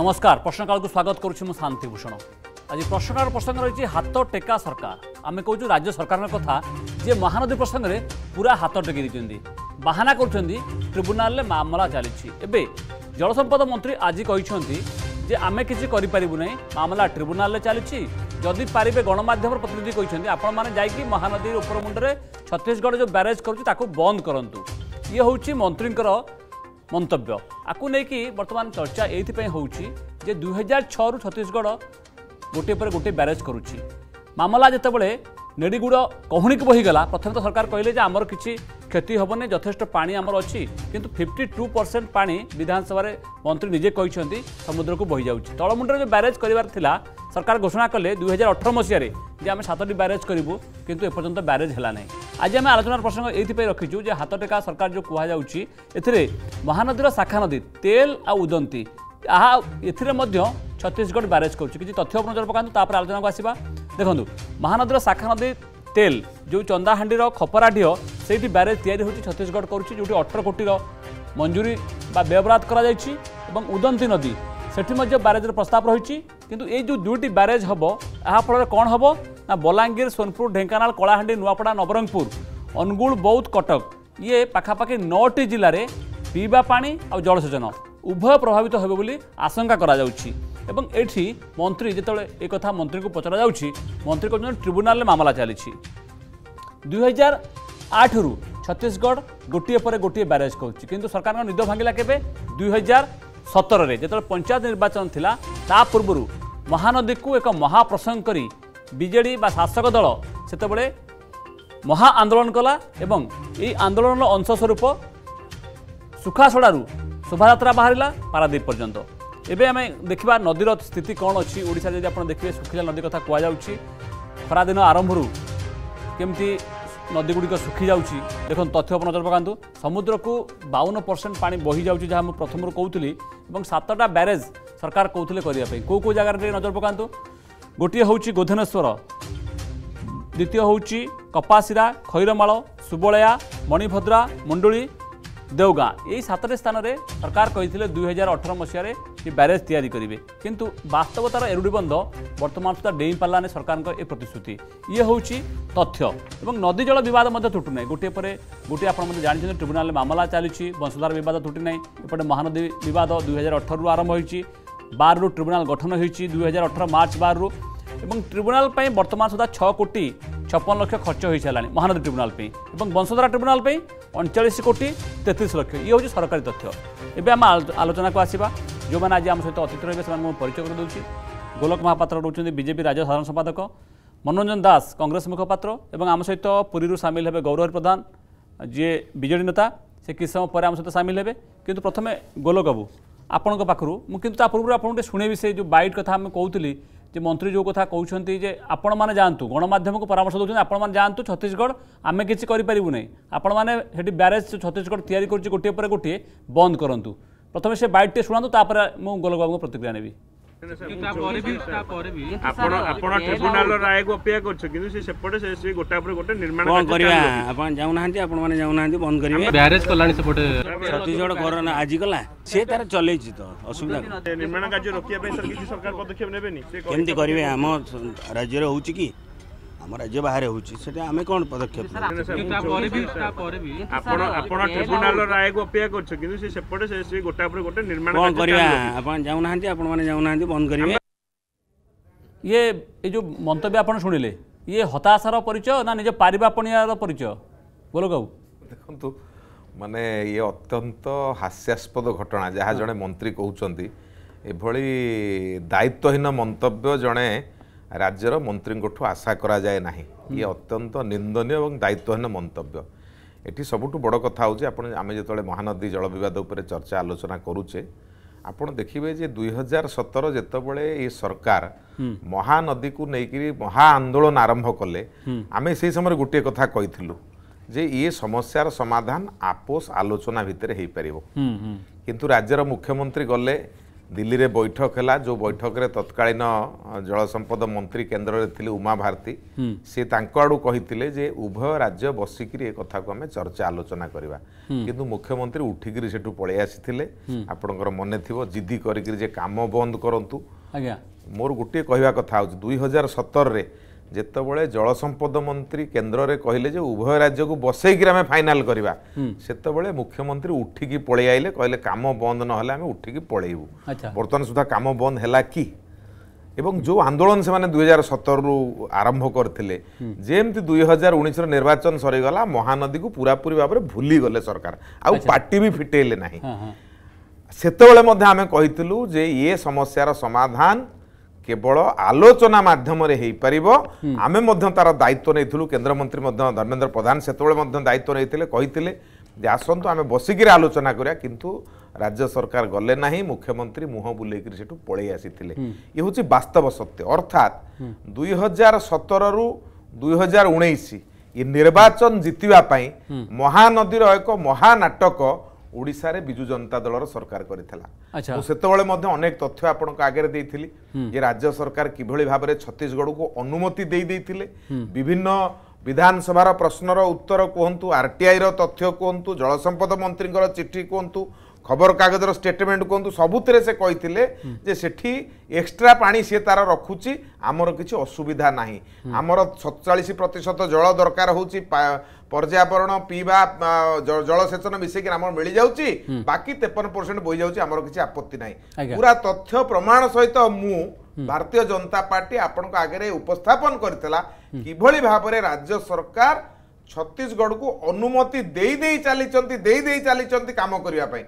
নমস্কার প্রশ্নকালকে স্বাগত করছি মু শান্তিভূষণ আজ প্রশ্নকাল প্রসঙ্গ রয়েছে হাত টেকা সরকার আমি কৌছু রাজ্য সরকারের কথা যে মহানদী প্রসঙ্গে পুরা হাত টেকি দিচ্ছেন বাহানা করছেন ট্রিব্যুনালে মামলা চালছে এবে জলসম্পদ মন্ত্রী আজ কিন্তু যে আমি কিছু করে পারু না মামলা ট্রিব্যুনালে চালছে যদি পারে গণমাধ্যমের প্রতিনিধি কিন্তু আপনার যাই মহানদীর উপর মুন্ডে ছত্তিশগড় যে ব্যারেজ করছে তাকে বন্ধ করতু ইয়ে হচ্ছে মন্ত্রীঙ্কর মন্তব্য আকু নেইকি বর্তমান চর্চা এইপাই হচ্ছে যে দুই হাজার ছু ছত্তিশগড় গোটিয়ে পরে গোটিয়ে ব্যারেজ করুছি মামলা যেতবে ନେଡ଼ିଗୁଡ଼ କହୁଣିକି ବହିଗଲା ପ୍ରଥମେ ତ ସରକାର କହିଲେ ଯେ ଆମର କିଛି କ୍ଷତି ହେବନି ଯଥେଷ୍ଟ ପାଣି ଆମର ଅଛି କିନ୍ତୁ ଫିଫ୍ଟି ଟୁ ପରସେଣ୍ଟ ପାଣି ବିଧାନସଭାରେ ମନ୍ତ୍ରୀ ନିଜେ କହିଛନ୍ତି ସମୁଦ୍ରକୁ ବହିଯାଉଛି ତଳମୁଣ୍ଡରେ ଯେଉଁ ବ୍ୟାରେଜ୍ କରିବାର ଥିଲା ସରକାର ଘୋଷଣା କଲେ ଦୁଇ ହଜାର ଅଠର ମସିହାରେ ଯେ ଆମେ ସାତଟି ବ୍ୟାରେଜ୍ କରିବୁ କିନ୍ତୁ ଏପର୍ଯ୍ୟନ୍ତ ବ୍ୟାରେଜ୍ ହେଲା ନାହିଁ ଆଜି ଆମେ ଆଲୋଚନାର ପ୍ରସଙ୍ଗ ଏଇଥିପାଇଁ ରଖିଛୁ ଯେ ହାତଟେକା ସରକାର ଯେଉଁ କୁହାଯାଉଛି ଏଥିରେ ମହାନଦୀର ଶାଖା ନଦୀ ତେଲ ଆଉ ଉଦନ୍ତୀ ଏହା ଏଥିରେ ମଧ୍ୟ ছত্তিশগড় ব্যারেজ করছে কিছু তথ্য আপনার নজর পকাতু তাপরে আলোচনাকে আসবা দেখুন মহানদীর শাখা নদী তেল যে চন্দাহাঁডির খপরা ডিহ সেইটি ব্যারেজ তৈরি হচ্ছে ছত্তিশগড় করছে যেটি অঠর কোটির মঞ্জুরি বা ব্যবরাত করা যাইছি এবং উদন্তী নদী সেটি মধ্যে ব্যারেজের প্রস্তাব রয়েছে কিন্তু এই যে দুইটি ব্যারেজ হব এফলে কণ হব না বলাঙ্গীর সোনপুর ঢেঙ্কানাল কলাহাঁডি নুয়াপড়া নবরঙ্গপুর ଅନୁଗୁଳ ବୌଦ୍ଧ କଟକ ଇଏ ପାଖାପାଖି ନଅଟି ଜିଲ୍ଲାରେ ପିଇବା ପାଣି ଆଉ ଜଳସେଚନ ଉଭୟ ପ୍ରଭାବିତ ହେବ ବୋଲି ଆଶଙ୍କା କରାଯାଉଛି ଏବଂ ଏଠି ମନ୍ତ୍ରୀ ଯେତେବେଳେ ଏ କଥା ମନ୍ତ୍ରୀଙ୍କୁ ପଚରାଯାଉଛି ମନ୍ତ୍ରୀ କହୁଛନ୍ତି ଟ୍ରିବ୍ୟୁନାଲରେ ମାମଲା ଚାଲିଛି ଦୁଇହଜାର ଆଠରୁ ଛତିଶଗଡ଼ ଗୋଟିଏ ପରେ ଗୋଟିଏ ବ୍ୟାରେଜ୍ କରୁଛି କିନ୍ତୁ ସରକାରଙ୍କ ନିଦ ଭାଙ୍ଗିଲା କେବେ ଦୁଇହଜାର ସତରରେ ଯେତେବେଳେ ପଞ୍ଚାୟତ ନିର୍ବାଚନ ଥିଲା ତା ପୂର୍ବରୁ ମହାନଦୀକୁ ଏକ ମହାପ୍ରସଙ୍ଗ କରି ବିଜେଡ଼ି ବା ଶାସକ ଦଳ ସେତେବେଳେ ମହା ଆନ୍ଦୋଳନ କଲା ଏବଂ ଏହି ଆନ୍ଦୋଳନର ଅଂଶସ୍ୱରୂପ ସୁଖାସଡ଼ାରୁ ଶୋଭାଯାତ୍ରା ବାହାରିଲା ପାରାଦ୍ୱୀପ ପର୍ଯ୍ୟନ୍ତ ଏବେ ଆମେ ଦେଖିବା ନଦୀର ସ୍ଥିତି କ'ଣ ଅଛି ଓଡ଼ିଶାରେ ଯଦି ଆପଣ ଦେଖିବେ ଶୁଖିଲା ନଦୀ କଥା କୁହାଯାଉଛି ଖରାଦିନ ଆରମ୍ଭରୁ କେମିତି ନଦୀଗୁଡ଼ିକ ଶୁଖିଯାଉଛି ଦେଖନ୍ତୁ ତଥ୍ୟ ଉପରେ ନଜର ପକାନ୍ତୁ ସମୁଦ୍ରକୁ ବାଉନ ପରସେଣ୍ଟ ପାଣି ବହିଯାଉଛି ଯାହା ମୁଁ ପ୍ରଥମରୁ କହୁଥିଲି ଏବଂ ସାତଟା ବ୍ୟାରେଜ୍ ସରକାର କହୁଥିଲେ କରିବା ପାଇଁ କେଉଁ କେଉଁ ଜାଗାରେ ଟିକିଏ ନଜର ପକାନ୍ତୁ ଗୋଟିଏ ହେଉଛି ଗୋଧନେଶ୍ୱର ଦ୍ୱିତୀୟ ହେଉଛି କପାସିରା ଖଇରମାଳ ସୁବଳୟା ମଣିଭଦ୍ରା ମୁଣ୍ଡୁଳି দেওগাঁ এই সাতটি স্থানের সরকার কে দুই হাজার অঠর মশায় এই ব্যারেজ তৈরি করবে কিন্তু বাস্তবতার এরুড়ি বন্ধ বর্তমান সুদ্ধা ডেଇଁ পারানি সরকার এই প্রতিশ্রুতি ইয়ে হচ্ছে তথ্য এবং নদী জল বিবাদ ত্রুটি নাই গোটিয়ে পরে গোটিয়ে আপনার জাঁচান ট্রিব্যুনাল মামলা চালছে বংশধার বিবাদ ত্রুটি নাই এপটে মহানদী বিবাদ দুই হাজার অঠরু আরম্ভ হয়েছে বারু ট্রিব্যুনাল গঠন হয়েছে দুই হাজার অঠর মার্চ বারু এবং ট্রিব্যুনাল বর্তমান সুদ্ধা ছ কোটি छपन लक्ष खर्च हो सारा महानदी ट्रिब्यूनाल वंशधारा ट्रिब्यूनाल अणचाश कोटी तेतीस लक्ष ये हूँ सरकारी तथ्य एवं आम आलोचना को आसवा जो मैंने आज आम सहित अतिथि रहे परिचय कर दूसरी गोलक महापात्र रोचे बीजेपी राज्य साधारण संपादक मनोरंजन दास कंग्रेस मुखपात्र और आम सहित पूरी सामिल हे गौरहरी प्रधान जी विजे नेता से किसी समय पर आम सहित सामिल हे कि प्रथम गोलक बाबू ଆପଣଙ୍କ ପାଖରୁ ମୁଁ କିନ୍ତୁ ତା ପୂର୍ବରୁ ଆପଣଙ୍କୁ ଟିକେ ଶୁଣେଇବି ସେ যে মন্ত্রী যে কথা কৌন যে আপন মানে যাতে গণমাধ্যমকে পরামর্শ দেন আপন মানে যাতে ছত্তিশগড় আমি কিছু করে পারু না আপন মানে সেটি ব্যারেজ ছত্তিশগড় তৈরি করছে গোটিয়ে পরে গোটিয়ে বন্ধ করতু প্রথমে সে বাইটটি শুণু তাপরে মু গোলকবাবু প্রতিক্রিয়া নেবি केता परे भी ता परे भी आपण से सेपडे से गोटा उपर गोटा जाउना हांती आपण जाउना हांती बन्द करियै ब्यारेज कल्लानी से पोटे २७ जोड कोरोना आजिकला से तरे चलै छि त असुविधा निर्माण कार्य राज्य ଆମ ରାଜ୍ୟ ବାହାରେ ହେଉଛି ସେଟା ଆମେ କ'ଣ ପଦକ୍ଷେପ କ'ଣ କରିବା ଆପଣ ଯାଉନାହାନ୍ତି ଆପଣମାନେ ଯାଉନାହାନ୍ତି ବନ୍ଦ କରିବେ ଇଏ ଏ ଯେଉଁ ମନ୍ତବ୍ୟ ଆପଣ ଶୁଣିଲେ ଇଏ ହତାଶାର ପରିଚୟ ନା ନିଜ ପାରିବାପଣିଆର ପରିଚୟ ବୋଲ ବାବୁ ଦେଖନ୍ତୁ ମାନେ ଇଏ ଅତ୍ୟନ୍ତ ହାସ୍ୟାସ୍ପଦ ଘଟଣା ଯାହା ଜଣେ ମନ୍ତ୍ରୀ କହୁଛନ୍ତି ଏଭଳି ଦାୟିତ୍ୱହୀନ ମନ୍ତବ୍ୟ ଜଣେ ରାଜ୍ୟର ମନ୍ତ୍ରୀଙ୍କଠୁ ଆଶା କରାଯାଏ ନାହିଁ ଇଏ ଅତ୍ୟନ୍ତ ନିନ୍ଦନୀୟ ଏବଂ ଦାୟିତ୍ୱହୀନ ମନ୍ତବ୍ୟ ଏଠି ସବୁଠୁ ବଡ଼ କଥା ହେଉଛି ଆପଣ ଆମେ ଯେତେବେଳେ ମହାନଦୀ ଜଳ ବିବାଦ ଉପରେ ଚର୍ଚ୍ଚା ଆଲୋଚନା କରୁଛେ ଆପଣ ଦେଖିବେ ଯେ ଦୁଇ ହଜାର ସତର ଯେତେବେଳେ ଏ ସରକାର ମହାନଦୀକୁ ନେଇକରି ମହା ଆନ୍ଦୋଳନ ଆରମ୍ଭ କଲେ ଆମେ ସେହି ସମୟରେ ଗୋଟିଏ କଥା କହିଥିଲୁ ଯେ ଇଏ ସମସ୍ୟାର ସମାଧାନ ଆପୋଷ ଆଲୋଚନା ଭିତରେ ହେଇପାରିବ କିନ୍ତୁ ରାଜ୍ୟର ମୁଖ୍ୟମନ୍ତ୍ରୀ ଗଲେ ଦିଲ୍ଲୀରେ ବୈଠକ ହେଲା ଯେଉଁ ବୈଠକରେ ତତ୍କାଳୀନ ଜଳସମ୍ପଦ ମନ୍ତ୍ରୀ କେନ୍ଦ୍ରରେ ଥିଲେ ଉମା ଭାରତୀ ସେ ତାଙ୍କ ଆଡ଼ୁ କହିଥିଲେ ଯେ ଉଭୟ ରାଜ୍ୟ ବସିକିରି ଏ କଥାକୁ ଆମେ ଚର୍ଚ୍ଚା ଆଲୋଚନା କରିବା କିନ୍ତୁ ମୁଖ୍ୟମନ୍ତ୍ରୀ ଉଠିକିରି ସେଠୁ ପଳେଇ ଆସିଥିଲେ ଆପଣଙ୍କର ମନେ ଥିବ ଜିଦି କରିକିରି ଯେ କାମ ବନ୍ଦ କରନ୍ତୁ ଆଜ୍ଞା ମୋର ଗୋଟିଏ କହିବା କଥା ହେଉଛି ଦୁଇ ହଜାର ସତରରେ ଯେତେବେଳେ ଜଳସମ୍ପଦ ମନ୍ତ୍ରୀ କେନ୍ଦ୍ରରେ କହିଲେ ଯେ ଉଭୟ ରାଜ୍ୟକୁ ବସେଇକିରି ଆମେ ଫାଇନାଲ୍ କରିବା ସେତେବେଳେ ମୁଖ୍ୟମନ୍ତ୍ରୀ ଉଠିକି ପଳେଇ ଆସିଲେ କହିଲେ କାମ ବନ୍ଦ ନହେଲେ ଆମେ ଉଠିକି ପଳେଇବୁ ବର୍ତ୍ତମାନ ସୁଦ୍ଧା କାମ ବନ୍ଦ ହେଲା କି ଏବଂ ଯେଉଁ ଆନ୍ଦୋଳନ ସେମାନେ ଦୁଇ ହଜାର ସତରରୁ ଆରମ୍ଭ କରିଥିଲେ ଯେମିତି ଦୁଇ ହଜାର ଉଣେଇଶର ନିର୍ବାଚନ ସରିଗଲା ମହାନଦୀକୁ ପୁରାପୁରି ଭାବରେ ଭୁଲିଗଲେ ସରକାର ଆଉ ପାର୍ଟି ବି ଫିଟେଇଲେ ନାହିଁ ସେତେବେଳେ ମଧ୍ୟ ଆମେ କହିଥିଲୁ ଯେ ଇଏ ସମସ୍ୟାର ସମାଧାନ କେବଳ ଆଲୋଚନା ମାଧ୍ୟମରେ ହେଇପାରିବ ଆମେ ମଧ୍ୟ ତାର ଦାୟିତ୍ୱ ନେଇଥିଲୁ କେନ୍ଦ୍ରମନ୍ତ୍ରୀ ମଧ୍ୟ ଧର୍ମେନ୍ଦ୍ର ପ୍ରଧାନ ସେତେବେଳେ ମଧ୍ୟ ଦାୟିତ୍ୱ ନେଇଥିଲେ କହିଥିଲେ ଯେ ଆସନ୍ତୁ ଆମେ ବସିକିରି ଆଲୋଚନା କରିବା କିନ୍ତୁ ରାଜ୍ୟ ସରକାର ଗଲେ ନାହିଁ ମୁଖ୍ୟମନ୍ତ୍ରୀ ମୁହଁ ବୁଲେଇକିରି ସେଠୁ ପଳେଇ ଆସିଥିଲେ ଇଏ ହେଉଛି ବାସ୍ତବ ସତ୍ୟ ଅର୍ଥାତ୍ ଦୁଇ ହଜାର ସତରରୁ ଦୁଇ ହଜାର ଉଣେଇଶ ଏ ନିର୍ବାଚନ ଜିତିବା ପାଇଁ ମହାନଦୀର ଏକ ମହାନାଟକ ଓଡ଼ିଶାରେ ବିଜୁ ଜନତା ଦଳର ସରକାର କରିଥିଲା ମୁଁ ସେତେବେଳେ ମଧ୍ୟ ଅନେକ ତଥ୍ୟ ଆପଣଙ୍କ ଆଗରେ ଦେଇଥିଲି ଯେ ରାଜ୍ୟ ସରକାର କିଭଳି ଭାବରେ ଛତିଶଗଡ଼କୁ ଅନୁମତି ଦେଇ ଦେଇଥିଲେ ବିଭିନ୍ନ ବିଧାନସଭାର ପ୍ରଶ୍ନର ଉତ୍ତର କୁହନ୍ତୁ ଆର୍ଟିଆଇର ତଥ୍ୟ କୁହନ୍ତୁ ଜଳସମ୍ପଦ ମନ୍ତ୍ରୀଙ୍କର ଚିଠି କୁହନ୍ତୁ খবরকাগজর স্টেটমেন্ট কুহতু সবুতিরে সে কইলে যে সেটি এক্সট্রা পানি সে তার রখুচি আমার কিছু অসুবিধা না আমার সতচাশ প্রতিশত জল দরকার হচ্ছে পর্যাবরণ পিবা জলসেচন মিশিকি আমার মিলি যাচ্ছি বাকি তেপন পরসেন্ট বই যাচ্ছে আমার কিছু আপত্তি না পুরা তথ্য প্রমাণ সহিত মু ভারতীয় জনতা পার্টি আপনার আগে উপস্থাপন করে কিভাবে ভাবে রাজ্য সরকার ଛତିଶଗଡ଼କୁ ଅନୁମତି ଦେଇଦେଇ ଚାଲିଛନ୍ତି ଦେଇଦେଇ ଚାଲିଛନ୍ତି କାମ କରିବା ପାଇଁ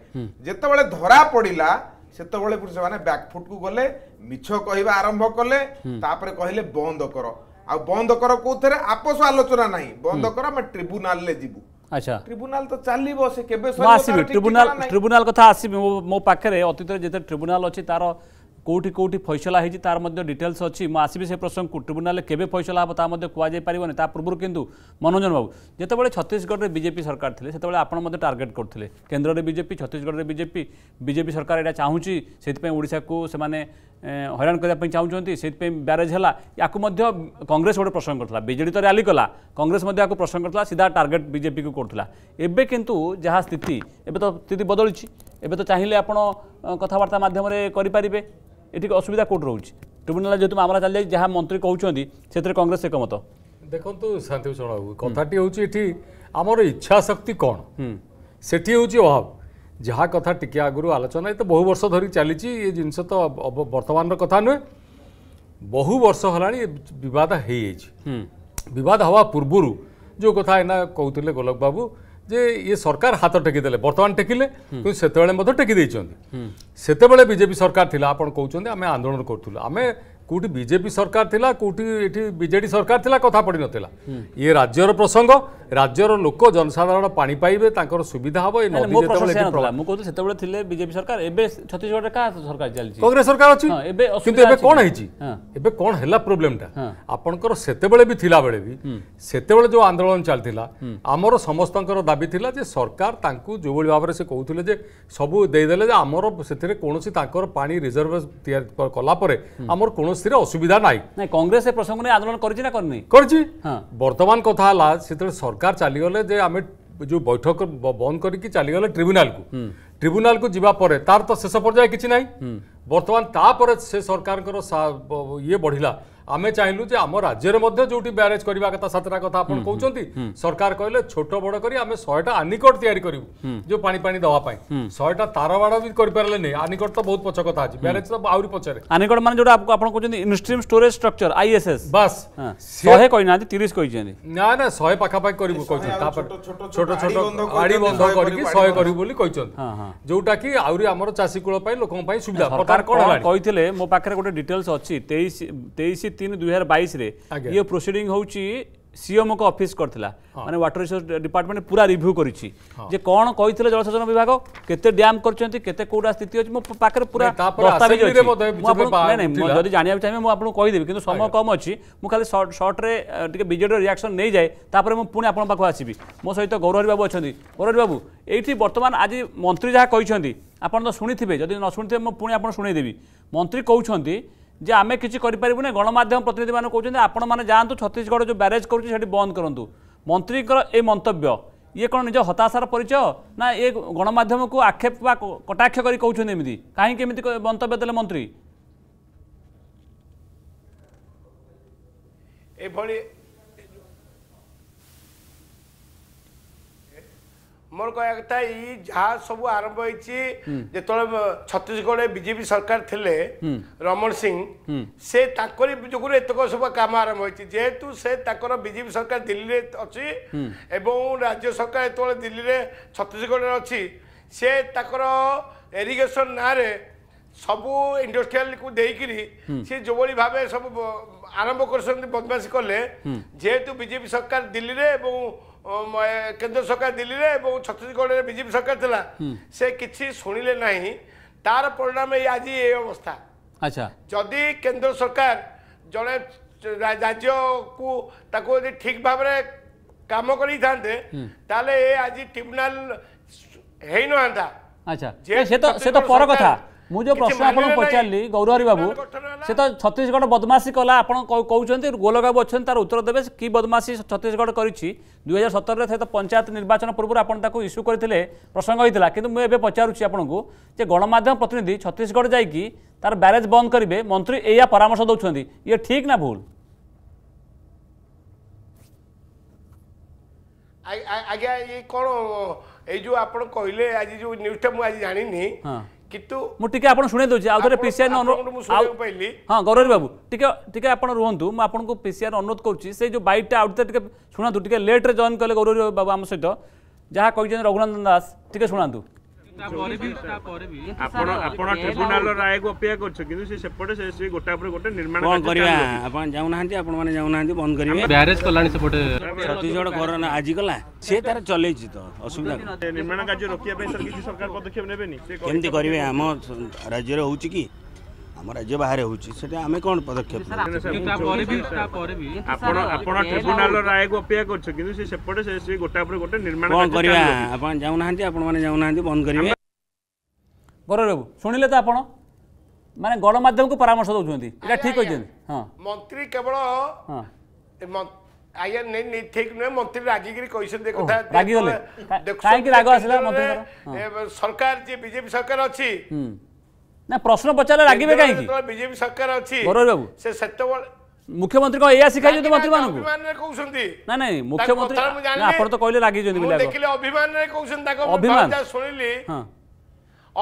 ଯେତେବେଳେ ଧରା ପଡ଼ିଲା ସେତେବେଳେ ପୁଣି ସେମାନେ ବ୍ୟାକଫୁଟକୁ ଗଲେ ମିଛ କହିବା ଆରମ୍ଭ କଲେ ତାପରେ କହିଲେ ବନ୍ଦ କର ଆଉ ବନ୍ଦ କର କୋଉଥିରେ ଆପୋଷ ଆଲୋଚନା ନାହିଁ ବନ୍ଦ କର ଆମେ ଟ୍ରିବ୍ୟୁନାଲରେ ଯିବୁ আচ্ছা ট্রিব্যুনাল তো চালিব সে কেবে আসবে ট্রিব্যুনাল ট্রিব্যুনাল কথা আসবে মো পাখে অতীতরে যেতে ট্রিব্যুনাল অছি তার কোটি কোটি ফয়সলা হয়েছে তার মধ্যে ডিটেলস অছি মু আসবি সে প্রসঙ্গ ট্রিব্যুনাল কেবে ফয়সলা হব তা মধ্যে কুয়া যাই পারিবনি তা পূর্বরু কিন্তু মনোরঞ্জন বাবু যেতবে ছত্তিশগড়ে বিজেপি সরকার লে সেত আপনার মধ্যে টার্গেট করলে কেন্দ্রের বিজেপি ছত্তিশগড়ে বিজেপি বিজেপি সরকার এটা চাহুছি সেইপাই ওড়শাকু সে হইরাণ করা চাহুমান সেইপাই ব্যারেজ হল ইয়াকু কংগ্রেস গোটে প্রসঙ্গ করেছিল বিজেডি তো রালি কলা কংগ্রেস ইয়াকু প্রসঙ্গ করেছিল সিধা টার্গেট বিজেপি কু করুলা এবে কিন্তু যা স্থিতি এবে তো স্থিতি বদলছি এবে তো চাইলে আপনার কথাবার্তা মাধ্যমে করে এটি অসুবিধা কোটি রয়েছে ট্রিব্যুনাল যেহেতু মামলা চালি যাই যা মন্ত্রী কুমার সেতু কংগ্রেস একমত দেখুন শান্তিভূষণ বাবু কথাটি হচ্ছে এটি আমার ইচ্ছাশক্তি কণ সেটি হচ্ছে অভাব যা কথা টিকি আগর আলোচনা এ তো বহু বর্ষ ধরি চালিছি এ জিনিস তো বর্তমানের কথা নুহে বহু বর্ষ হল বিবাদ হয়ে যাই বিবাদ হওয়া পূর্বর যে কথা এনা কৌলে গোলক বাবু ଯେ ଇଏ ସରକାର ହାତ ଟେକିଦେଲେ ବର୍ତ୍ତମାନ ଟେକିଲେ କିନ୍ତୁ ସେତେବେଳେ ମଧ୍ୟ ଟେକି ଦେଇଛନ୍ତି ସେତେବେଳେ ବିଜେପି ସରକାର ଥିଲା ଆପଣ କହୁଛନ୍ତି ଆମେ ଆନ୍ଦୋଳନ କରୁଥିଲୁ ଆମେ কোটি বিজেপি সরকার লা কোটি এটি বিজেডি সরকার লা কথা পড়ি নথিলা ইয়ে রাজ্যর প্রসঙ্গ রাজ্যর লোক জনসাধারণ পানি পাইবে তাঁর সুবিধা হব এই নদী যেতবেলে এটি প্রবাহ মু কোতে সেতবেলে থিলে বিজেপি সরকার এবে ছত্তিশগড় কা সরকার চলছি কংগ্রেস সরকার আছে এবে কিন্তু এবে কোন হইছি এবে কোন হেলা প্রবলেমটা আপনকর সেতবেলে বি থিলা বেলে বি সেতবেলে যে আন্দোলন চলতিলা আমর সমস্তঙ্কর দাবি থিলা যে সরকার তাঁকু যেভাবে ভাবে সে কৌলে যে সবু দেইদেলে যে আমর সেতিরে কোনসি তাঁকর পানি রিজার্ভ কলা পরে আমর কোন କୌଣସିରେ ଅସୁବିଧା ନାହିଁ ନାଇଁ କଂଗ୍ରେସ ଏ ପ୍ରସଙ୍ଗ ନେଇ ଆନ୍ଦୋଳନ କରିଛି ନା କରିନି କରିଛି ବର୍ତ୍ତମାନ କଥା ହେଲା ସେତେବେଳେ ସରକାର ଚାଲିଗଲେ ଯେ ଆମେ ଯେଉଁ ବୈଠକ ବନ୍ଦ କରିକି ଚାଲିଗଲେ ଟ୍ରିବ୍ୟୁନାଲକୁ ଟ୍ରିବ୍ୟୁନାଲକୁ ଯିବା ପରେ ତାର ତ ଶେଷ ପର୍ଯ୍ୟାୟ କିଛି ନାହିଁ ବର୍ତ୍ତମାନ ତାପରେ ସେ ସରକାରଙ୍କର ଇଏ ବଢ଼ିଲା ଆମେ ଚାହିଁଲୁ ଯେ ଆମ ରାଜ୍ୟରେ ମଧ୍ୟ ଯୋଉଠି ବ୍ୟାରେଜ୍ କରିବା କଥା ସାତଟା କଥା ଆପଣ କହୁଛନ୍ତି ସରକାର କହିଲେ ଛୋଟ ବଡ଼ କରି ଆମେ ଶହେଟା ଆନିକଟ ତିଆରି କରିବୁ ଯୋଉ ପାଣି ପାଣି ଦେବା ପାଇଁ ଶହେଟା ତାରବାଡ଼ ବି କରିପାରିଲେ ନାହିଁ ଆନିକଟ ତ ବହୁତ ପଛ କଥା ଅଛି ବ୍ୟାରେଜ୍ ତ ଆହୁରି ପଛରେ ଆନିକଟ ମାନେ ଯୋଉଟା ଆପଣ କହୁଛନ୍ତି ଇନଷ୍ଟ୍ରିମ୍ ଷ୍ଟୋରେଜ ଷ୍ଟ୍ରକ୍ଚର ଆଇଏସ୍ଏସ୍ ବାସ୍ ଶହେ କହିନାହାନ୍ତି ତିରିଶ କହିଛନ୍ତି ନା ନା ଶହେ ପାଖାପାଖି କରିବୁ କହିଛନ୍ତି ତାପରେ ଛୋଟ ଛୋଟ ଆଡ଼ି ବନ୍ଧ କରିକି ଶହେ କରିବୁ ବୋଲି କହିଛନ୍ତି ଯୋଉଟା କି ଆହୁରି ଆମର ଚାଷୀ କୂଳ ପାଇଁ ଲୋକଙ୍କ ପାଇଁ ସୁବିଧା ସରକାର କ'ଣ କହିଥିଲେ ମୋ ପାଖରେ ଗୋଟେ ଡିଟେଲ୍ସ ଅଛି ତେଇଶ ତେଇଶ ତିନି ଦୁଇ ହଜାର ବାଇଶରେ ଇଏ ପ୍ରୋସିଡିଂ ହେଉଛି ସିଏମ୍ଓଙ୍କ ଅଫିସ୍ କରିଥିଲା ମାନେ ୱାଟର ରିସୋର୍ସ ଡିପାର୍ଟମେଣ୍ଟ ପୁରା ରିଭ୍ୟୁ କରିଛି ଯେ କ'ଣ କହିଥିଲେ ଜଳସେଚନ ବିଭାଗ କେତେ ଡ୍ୟାମ୍ କରିଛନ୍ତି କେତେ କେଉଁଟା ସ୍ଥିତି ଅଛି ମୋ ପାଖରେ ପୁରା ଦସ୍ତାବିଜ ଅଛି ମୁଁ ଯଦି ଜାଣିବାକୁ ଚାହିଁବେ ମୁଁ ଆପଣଙ୍କୁ କହିଦେବି କିନ୍ତୁ ସମୟ କମ୍ ଅଛି ମୁଁ ଖାଲି ସର୍ଟରେ ଟିକେ ବିଜେଡ଼ିର ରିଆକ୍ସନ୍ ନେଇଯାଏ ତାପରେ ମୁଁ ପୁଣି ଆପଣଙ୍କ ପାଖକୁ ଆସିବି ମୋ ସହିତ ଗୌରହରି ବାବୁ ଅଛନ୍ତି ଗୌରହରି ବାବୁ ଏଇଠି ବର୍ତ୍ତମାନ ଆଜି ମନ୍ତ୍ରୀ ଯାହା କହିଛନ୍ତି ଆପଣ ତ ଶୁଣିଥିବେ ଯଦି ନ ଶୁଣିଥିବେ ମୁଁ ପୁଣି ଆପଣ ଶୁଣେଇଦେବି ମନ୍ତ୍ରୀ କହୁଛନ୍ତି ଯେ ଆମେ କିଛି କରିପାରିବୁ ନାହିଁ ଗଣମାଧ୍ୟମ ପ୍ରତିନିଧିମାନଙ୍କୁ କହୁଛନ୍ତି ଆପଣମାନେ ଯାଆନ୍ତୁ ଛତିଶଗଡ଼ ଯେଉଁ ବ୍ୟାରେଜ୍ କରୁଛି ସେଠି ବନ୍ଦ କରନ୍ତୁ ମନ୍ତ୍ରୀଙ୍କର ଏ ମନ୍ତବ୍ୟ ଇଏ କ'ଣ ନିଜ ହତାଶାର ପରିଚୟ ନା ଏ ଗଣମାଧ୍ୟମକୁ ଆକ୍ଷେପ ବା କଟାକ୍ଷ କରି କହୁଛନ୍ତି ଏମିତି କାହିଁକି ଏମିତି ମନ୍ତବ୍ୟ ଦେଲେ ମନ୍ତ୍ରୀ ଏଭଳି ମୋର କହିବା କଥା ଏଇ ଯାହା ସବୁ ଆରମ୍ଭ ହେଇଛି ଯେତେବେଳେ ଛତିଶଗଡ଼ରେ ବିଜେପି ସରକାର ଥିଲେ ରମଣ ସିଂ ସେ ତାଙ୍କରି ଯୋଗୁଁ ଏତକ ସବୁ କାମ ଆରମ୍ଭ ହେଇଛି ଯେହେତୁ ସେ ତାଙ୍କର ବିଜେପି ସରକାର ଦିଲ୍ଲୀରେ ଅଛି ଏବଂ ରାଜ୍ୟ ସରକାର ଯେତେବେଳେ ଦିଲ୍ଲୀରେ ଛତିଶଗଡ଼ରେ ଅଛି ସେ ତାଙ୍କର ଏରିଗେସନ ନାଁରେ ସବୁ ଇଣ୍ଡଷ୍ଟ୍ରିଆଲକୁ ଦେଇକିରି ସେ ଯେଉଁଭଳି ଭାବେ ସବୁ ଆରମ୍ଭ କରୁଛନ୍ତି ବଦମାସି କଲେ ଯେହେତୁ ବିଜେପି ସରକାର ଦିଲ୍ଲୀରେ ଏବଂ କେନ୍ଦ୍ର ସରକାର ଦିଲ୍ଲୀରେ ଏବଂ ଛତିଶଗଡ଼ରେ ବିଜେପି ସରକାର ଥିଲା ସେ କିଛି ଶୁଣିଲେ ନାହିଁ ତାର ପରିଣାମ ଏଇ ଆଜି ଏ ଅବସ୍ଥା ଆଚ୍ଛା ଯଦି କେନ୍ଦ୍ର ସରକାର ଜଣେ ରାଜ୍ୟକୁ ତାକୁ ଯଦି ଠିକ୍ ଭାବରେ କାମ କରିଥାନ୍ତେ ତାହେଲେ ଏ ଆଜି ଟ୍ରିବ୍ୟୁନାଲ୍ ହେଇନଥାନ୍ତା ଆଚ୍ଛା ସେ ତ ପର କଥା ମୁଁ ଯେଉଁ ପ୍ରଶ୍ନ ଆପଣଙ୍କୁ ପଚାରିଲି ଗୌରହରି ବାବୁ ସେ ତ ଛତିଶଗଡ଼ ବଦମାସି କଲା ଆପଣ କହୁଛନ୍ତି ଗୋଲଗାବୁ ଅଛନ୍ତି ତାର ଉତ୍ତର ଦେବେ କି ବଦମାସି ଛତିଶଗଡ଼ କରିଛି ଦୁଇ ହଜାର ସତରରେ ସେ ତ ପଞ୍ଚାୟତ ନିର୍ବାଚନ ପୂର୍ବରୁ ଆପଣ ତାକୁ ଇସ୍ୟୁ କରିଥିଲେ ପ୍ରସଙ୍ଗ ହୋଇଥିଲା କିନ୍ତୁ ମୁଁ ଏବେ ପଚାରୁଛି ଆପଣଙ୍କୁ ଯେ ଗଣମାଧ୍ୟମ ପ୍ରତିନିଧି ଛତିଶଗଡ଼ ଯାଇକି ତାର ବ୍ୟାରେଜ୍ ବନ୍ଦ କରିବେ ମନ୍ତ୍ରୀ ଏଇଆ ପରାମର୍ଶ ଦେଉଛନ୍ତି ଇଏ ଠିକ୍ ନା ଭୁଲ ଆଜ୍ଞା ଇଏ କ'ଣ ଏଇ ଯେଉଁ ଆପଣ କହିଲେ ଆଜି ଯେଉଁ ନ୍ୟୁଜ୍ଟା ମୁଁ ଆଜି ଜାଣିନି କିନ୍ତୁ ମୁଁ ଟିକେ ଆପଣ ଶୁଣେଇ ଦେଉଛି ଆଉ ଥରେ ପିସିଆଇ ପାଇଲି ହଁ ଗୌରବୀ ବାବୁ ଟିକେ ଟିକେ ଆପଣ ରୁହନ୍ତୁ ମୁଁ ଆପଣଙ୍କୁ ପିସିଆଇ ଅନୁରୋଧ କରୁଛି ସେ ଯେଉଁ ବାଇଟ୍ଟା ଆଉ ଟିକେ ଶୁଣାନ୍ତୁ ଟିକେ ଲେଟ୍ରେ ଜଏନ୍ କଲେ ଗୌରବୀ ବାବୁ ଆମ ସହିତ ଯାହା କହିଛନ୍ତି ରଘୁନନ୍ଦନ ଦାସ ଟିକେ ଶୁଣନ୍ତୁ ଆପଣ ଆପଣ ଟ୍ରିବ୍ୟୁନାଲର ରାୟକୁ ଅପେକ୍ଷା କରୁଛ କିନ୍ତୁ ସେ ସେପଟେ ସେ ସେ ଗୋଟା ଉପରେ ଗୋଟେ ନିର୍ମାଣ କ'ଣ କରିବା ଆପଣ ଯାଉନାହାନ୍ତି ଆପଣମାନେ ଯାଉନାହାନ୍ତି ବନ୍ଦ କରିବେ ବ୍ୟାରେଜ୍ କଲାଣି ସେପଟେ ଛତିଶଗଡ଼ କରୋନା ଆଜି କଲା ସେ ତାର ଚଲେଇଛି ତ ଅସୁବିଧା ନିର୍ମାଣ କାର୍ଯ୍ୟ ରୋକିବା ପାଇଁ କିଛି ସରକାର ପଦକ୍ଷେପ ନେବେନି କେମିତି କରିବେ ଆମ ରାଜ୍ୟରେ ହେଉଛି କି ଆମ ରାଜ୍ୟ ବାହାରେ ହେଉଛି ସେଟା ଆମେ କ'ଣ ପଦକ୍ଷେପ କ'ଣ କରିବା ଆପଣ ଯାଉନାହାନ୍ତି ଆପଣମାନେ ଯାଉନାହାନ୍ତି ବନ୍ଦ କରିବେ ବରବାବୁ ଶୁଣିଲେ ତ ଆପଣ ମାନେ ଗଣମାଧ୍ୟମକୁ ପରାମର୍ଶ ଦେଉଛନ୍ତି ଏଇଟା ଠିକ୍ କହିଛନ୍ତି ହଁ ମନ୍ତ୍ରୀ କେବଳ ଆଜ୍ଞା ଠିକ ନୁହେଁ ମନ୍ତ୍ରୀ ରାଗିକିରି କହିଛନ୍ତି କଥା ରାଗିଗଲେ କାହିଁକି ରାଗ ଆସିଲା ସରକାର ଯିଏ ବିଜେପି ସରକାର ଅଛି ନା ପ୍ରଶ୍ନ ପଚାରିଲେ ରାଗିବେ କାହିଁକି ବିଜେପି ସରକାର ଅଛି ବାବୁ ସେ ସେତେବେଳେ ମୁଖ୍ୟମନ୍ତ୍ରୀ କଣ ଏଇଆ ଶିଖାଇଛନ୍ତି ମନ୍ତ୍ରୀମାନଙ୍କୁ କହୁଛନ୍ତି ନା ନାଇଁ ମୁଖ୍ୟମନ୍ତ୍ରୀ ଆପଣ ତ କହିଲେ ଲାଗିଛନ୍ତି ବୋଲି ଦେଖିଲେ ଅଭିମାନରେ କହୁଛନ୍ତି ତାଙ୍କ ଅଭିମାନ ଶୁଣିଲି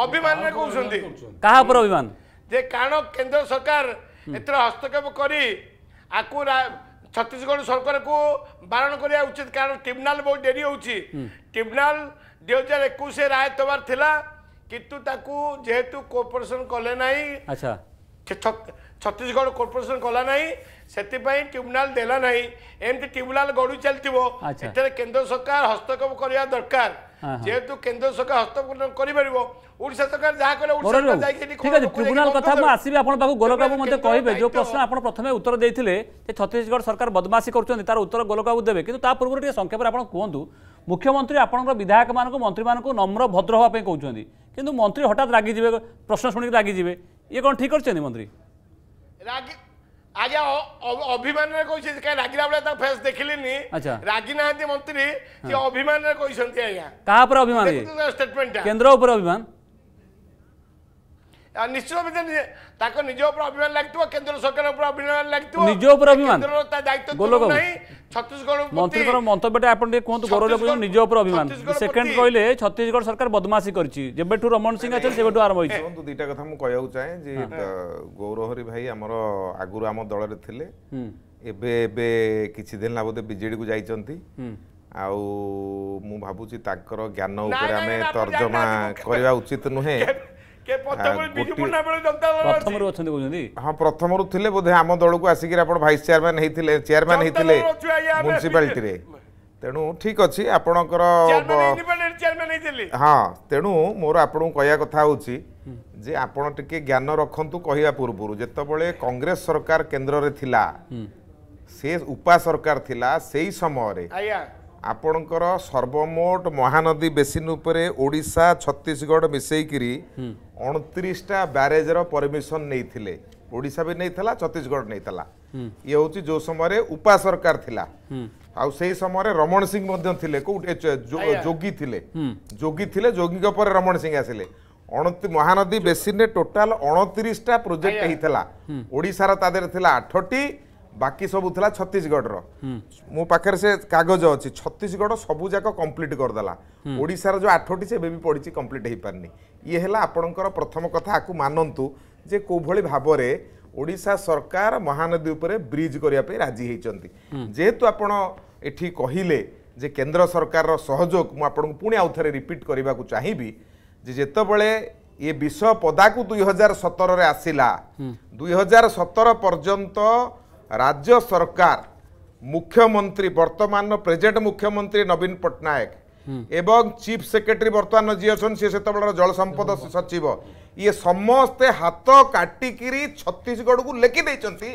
ଅଭିମାନରେ କହୁଛନ୍ତି କାହା ଉପରେ ଅଭିମାନ ଯେ କାରଣ କେନ୍ଦ୍ର ସରକାର ଏଥିରେ ହସ୍ତକ୍ଷେପ କରି ଆକୁ ଛତିଶଗଡ଼ ସରକାରକୁ ବାରଣ କରିବା ଉଚିତ କାରଣ ଟ୍ରିବ୍ୟୁନାଲ ବହୁତ ଡେରି ହେଉଛି ଟ୍ରିବ୍ୟୁନାଲ ଦୁଇ ହଜାର ଏକୋଇଶ ରାୟ ଦେବାର ଥିଲା କିନ୍ତୁ ତାକୁ ଯେହେତୁ କର୍ପୋରେସନ କଲେ ନାହିଁ ଆଚ୍ଛା ଛତିଶଗଡ଼ କର୍ପୋରେସନ କଲା ନାହିଁ ସେଥିପାଇଁ ଟ୍ରିବ୍ୟୁନାଲ ଦେଲା ନାହିଁ ଏମିତି ଟ୍ରିବ୍ୟୁନାଲ ଗଢି ଚାଲିଥିବ ସେଥିରେ କେନ୍ଦ୍ର ସରକାର ହସ୍ତକ୍ଷେପ କରିବା ଦରକାର ଯେହେତୁ କେନ୍ଦ୍ର ସରକାର ହସ୍ତକ୍ଷେପ କରିପାରିବ ଓଡ଼ିଶା ସରକାର ଯାହା କହିଲେ ଓଡ଼ିଶା ଟ୍ରିବ୍ୟୁନାଲ କଥା ମୁଁ ଆସିବି ଆପଣଙ୍କ ପାଖକୁ ଗୋଲକବାବୁ ମଧ୍ୟ କହିବେ ଯେଉଁ ପ୍ରଶ୍ନ ଆପଣ ପ୍ରଥମେ ଉତ୍ତର ଦେଇଥିଲେ ଯେ ଛତିଶଗଡ଼ ସରକାର ବଦମାସି କରୁଛନ୍ତି ତାର ଉତ୍ତର ଗୋଲକବାବୁ ଦେବେ କିନ୍ତୁ ତା ପୂର୍ବରୁ ଟିକେ ସଂକ୍ଷେପରେ ଆପଣ କୁହନ୍ତୁ ମୁଖ୍ୟମନ୍ତ୍ରୀ ଆପଣଙ୍କ ବିଧାୟକମାନଙ୍କୁ ମନ୍ତ୍ରୀମାନଙ୍କୁ ନମ୍ର ଭଦ୍ର ହେବା ପାଇଁ କହୁଛନ୍ତି কিন্তু মন্ত্রী হঠাৎ রাগি যাবে প্রশ্ন শুনিকি রাগি যাবে ইয়ে কোন ঠিক করছেন মন্ত্রী রাগি আজ্ঞা অভিমানের কইছে কে রাগিলা বলে তা ফেস দেখিলিনি আচ্ছা রাগি নাহান্তি মন্ত্রী যে হ্যাঁ। অভিমানের কইছেন আজ্ঞা কাহা উপরে অভিমান কেন্দ্র উপর অভিমান ନିଶ୍ଚିତ ଭାବେ ତାଙ୍କ ନିଜ ଉପରେ ଅଭିମାନ ଲାଗିଥିବ କେନ୍ଦ୍ର ସରକାର ଉପରେ ଅଭିମାନ ଲାଗିଥିବ ନିଜ ଉପରେ ଅଭିମାନ ଦାୟିତ୍ୱ ନାହିଁ ଛତିଶଗଡ଼ ମନ୍ତ୍ରୀଙ୍କର ମନ୍ତବ୍ୟଟା ଆପଣ ଟିକେ କୁହନ୍ତୁ ଗୌରବ କହୁଛନ୍ତି ନିଜ ଉପରେ ଅଭିମାନ ସେକେଣ୍ଡ କହିଲେ ଛତିଶଗଡ଼ ସରକାର ବଦମାସି କରିଛି ଯେବେଠୁ ରମଣ ସିଂ ଅଛନ୍ତି ସେବେଠୁ ଆରମ୍ଭ ହେଇଛି ଦେଖନ୍ତୁ ଦୁଇଟା କଥା ମୁଁ କହିବାକୁ ଚାହେଁ ଯେ ଗୌରହରି ଭାଇ ଆମର ଆଗରୁ ଆମ ଦଳରେ ଥିଲେ ଏବେ ଏବେ କିଛି ଦିନ ହେଲା ବୋଧେ ବିଜେଡିକୁ ଯାଇଛନ୍ତି ଆଉ ମୁଁ ଭାବୁଛି ତାଙ୍କର ଜ୍ଞାନ ଉପରେ ଆମେ ତର୍ଜମା କରିବା ଉଚିତ ନୁହେଁ ପ୍ରଥମରୁ ଅଛନ୍ତି କହୁଛନ୍ତି ହଁ ପ୍ରଥମରୁ ଥିଲେ ବୋଧେ ଆମ ଦଳକୁ ଆସିକିରି ଆପଣ ଭାଇସ ଚେୟାରମ୍ୟାନ ହେଇଥିଲେ ଚେୟାରମ୍ୟାନ ହେଇଥିଲେ ମ୍ୟୁନିସିପାଲିଟିରେ ତେଣୁ ଠିକ ଅଛି ଆପଣଙ୍କର ହଁ ତେଣୁ ମୋର ଆପଣଙ୍କୁ କହିବା କଥା ହେଉଛି ଯେ ଆପଣ ଟିକେ ଜ୍ଞାନ ରଖନ୍ତୁ କହିବା ପୂର୍ବରୁ ଯେତେବେଳେ କଂଗ୍ରେସ ସରକାର କେନ୍ଦ୍ରରେ ଥିଲା ସେ ଉପା ସରକାର ଥିଲା ସେଇ ସମୟରେ ଆପଣଙ୍କର ସର୍ବମୋଟ ମହାନଦୀ ବେସିନ୍ ଉପରେ ଓଡ଼ିଶା ଛତିଶଗଡ଼ ମିଶେଇକିରି অণতিরিশটা ব্যারেজর পরমিশন নেইলে ওড়িশা বি নেইলা ছত্তিশগড় নেইলা ইয়ে হচ্ছে যে সময় উপা সরকার লা আউ সেই সময় রমণ সিং লে যোগী লে যোগী লে যোগী পরে রমণ সিং আসলে মহানদী বেসিনে টোটাল অণতিরিশটা প্রোজেক্ট হয়েছিল ওড়িশার তাদের লা আঠটি ବାକି ସବୁ ଥିଲା ଛତିଶଗଡ଼ର ମୋ ପାଖରେ ସେ କାଗଜ ଅଛି ଛତିଶଗଡ଼ ସବୁଯାକ କମ୍ପ୍ଲିଟ୍ କରିଦେଲା ଓଡ଼ିଶାର ଯେଉଁ ଆଠଟି ସେ ଏବେ ବି ପଡ଼ିଛି କମ୍ପ୍ଲିଟ୍ ହୋଇପାରିନି ଇଏ ହେଲା ଆପଣଙ୍କର ପ୍ରଥମ କଥା ଆକୁ ମାନନ୍ତୁ ଯେ କେଉଁଭଳି ଭାବରେ ଓଡ଼ିଶା ସରକାର ମହାନଦୀ ଉପରେ ବ୍ରିଜ୍ କରିବା ପାଇଁ ରାଜି ହୋଇଛନ୍ତି ଯେହେତୁ ଆପଣ ଏଠି କହିଲେ ଯେ କେନ୍ଦ୍ର ସରକାରର ସହଯୋଗ ମୁଁ ଆପଣଙ୍କୁ ପୁଣି ଆଉ ଥରେ ରିପିଟ୍ କରିବାକୁ ଚାହିଁବି ଯେ ଯେତେବେଳେ ଏ ବିଷ ପଦାକୁ ଦୁଇ ହଜାର ସତରରେ ଆସିଲା ଦୁଇ ହଜାର ସତର ପର୍ଯ୍ୟନ୍ତ ରାଜ୍ୟ ସରକାର ମୁଖ୍ୟମନ୍ତ୍ରୀ ବର୍ତ୍ତମାନର ପ୍ରେଜେଣ୍ଟ ମୁଖ୍ୟମନ୍ତ୍ରୀ ନବୀନ ପଟ୍ଟନାୟକ ଏବଂ ଚିଫ୍ ସେକ୍ରେଟାରୀ ବର୍ତ୍ତମାନ ଯିଏ ଅଛନ୍ତି ସିଏ ସେତେବେଳର ଜଳସମ୍ପଦ ସଚିବ ଇଏ ସମସ୍ତେ ହାତ କାଟିକିରି ଛତିଶଗଡ଼କୁ ଲେଖି ଦେଇଛନ୍ତି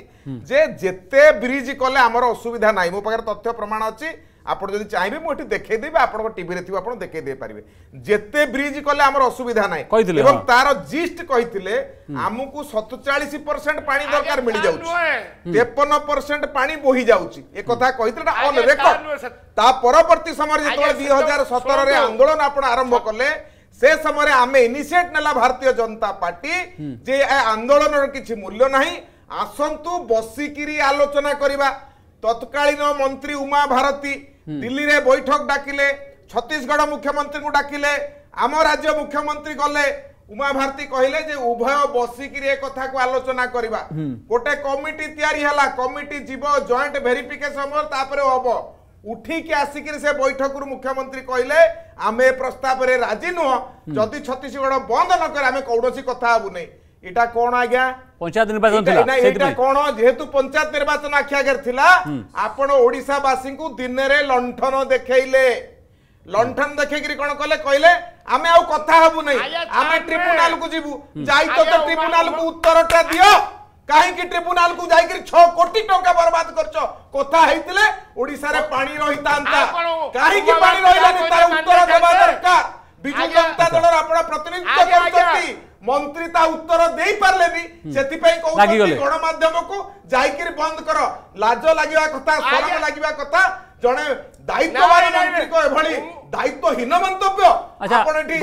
ଯେ ଯେତେ ବ୍ରିଜ୍ କଲେ ଆମର ଅସୁବିଧା ନାହିଁ ମୋ ପାଖରେ ତଥ୍ୟ ପ୍ରମାଣ ଅଛି ଆପଣ ଯଦି ଚାହିଁବେ ମୁଁ ଏଠି ଦେଖେଇଦେବି ଆପଣଙ୍କ ଟିଭିରେ ଥିବ ଆପଣ ଦେଖେଇ ଦେଇପାରିବେ ଯେତେ ବ୍ରିଜ୍ କଲେ ଆମର ଅସୁବିଧା ନାହିଁ କହିଥିଲେ ଏବଂ ତାର ଜିଷ୍ଟ କହିଥିଲେ ଆମକୁ ସତଚାଳିଶ ପରସେଣ୍ଟ ପାଣି ଦରକାର ମିଳିଯାଉଛି ତେପନ ପରସେଣ୍ଟ ପାଣି ବୋହି ଯାଉଛି ଏ କଥା କହିଥିଲେ ଅନ୍ ରେକର୍ଡ ତା ପରବର୍ତ୍ତୀ ସମୟରେ ଯେତେବେଳେ ଦୁଇ ହଜାର ସତରରେ ଆନ୍ଦୋଳନ ଆପଣ ଆରମ୍ଭ କଲେ ସେ ସମୟରେ ଆମେ ଇନିସିଏଟ୍ ନେଲା ଭାରତୀୟ ଜନତା ପାର୍ଟି ଯେ ଏ ଆନ୍ଦୋଳନର କିଛି ମୂଲ୍ୟ ନାହିଁ ଆସନ୍ତୁ ବସିକିରି ଆଲୋଚନା କରିବା ତତ୍କାଳୀନ ମନ୍ତ୍ରୀ ଉମା ଭାରତୀ দিল্লিরে বৈঠক ডাকিলে ছত্তিশগড় মুখ্যমন্ত্রী ডাকিলে আম রাজ্য মুখ্যমন্ত্রী গলে উমা ভারতী কহিলে যে উভয় বসিকি এ কথা আলোচনা করিবা গোটে কমিটি তৈরি হেলা কমিটি যাব জয়েন্ট ভেরিফিকেশন তাপরে হব উঠিকি আসিকি সে বৈঠকর মুখ্যমন্ত্রী কহিলে আমি প্রস্তাবরে রাজি নুহ যদি ছত্তিশগড় বন্ধ নকরে আমি কৌশি কথা হবু নাই এটা কোন আজ্ঞা পঞ্চায়েত নির্বাচন না এটা কোন যেহেতু পঞ্চায়েত নির্বাচন আখি আগে লা আপন ওড়িশাবাসী দিনরে লণ্ঠন দেখাইলে লণ্ঠন দেখেকি কোন কলে কইলে আমি আউ কথা হবু নাই আমি ট্রিব্যুনাল কু যিবু যাই তো তো ট্রিব্যুনাল কু উত্তরটা দিও কাহিকি ট্রিব্যুনাল কু যাইকি 6 কোটি টাকা বরবাদ করছ কথা হইতিলে ওড়িশা রে পানি রহিতান্তা কাহিকি পানি রহিলানি তার উত্তর দেবা দরকার বিজু জনতা দলর আপনা প্রতিনিধিত্ব করছন্তি ମନ୍ତ୍ରୀ ତା ଉତ୍ତର ଦେଇପାରିଲେନି ସେଥିପାଇଁ କହୁଛନ୍ତି ଗଣମାଧ୍ୟମକୁ ଯାଇକିରି ବନ୍ଦ କର ଲାଜ ଲାଗିବା କଥା ସରମ ଲାଗିବା କଥା ଜଣେ ଦାୟିତ୍ୱବାନ ମନ୍ତ୍ରୀଙ୍କ ଏଭଳି ଦାୟିତ୍ୱହୀନ ମନ୍ତବ୍ୟ ଆପଣ ଏଠି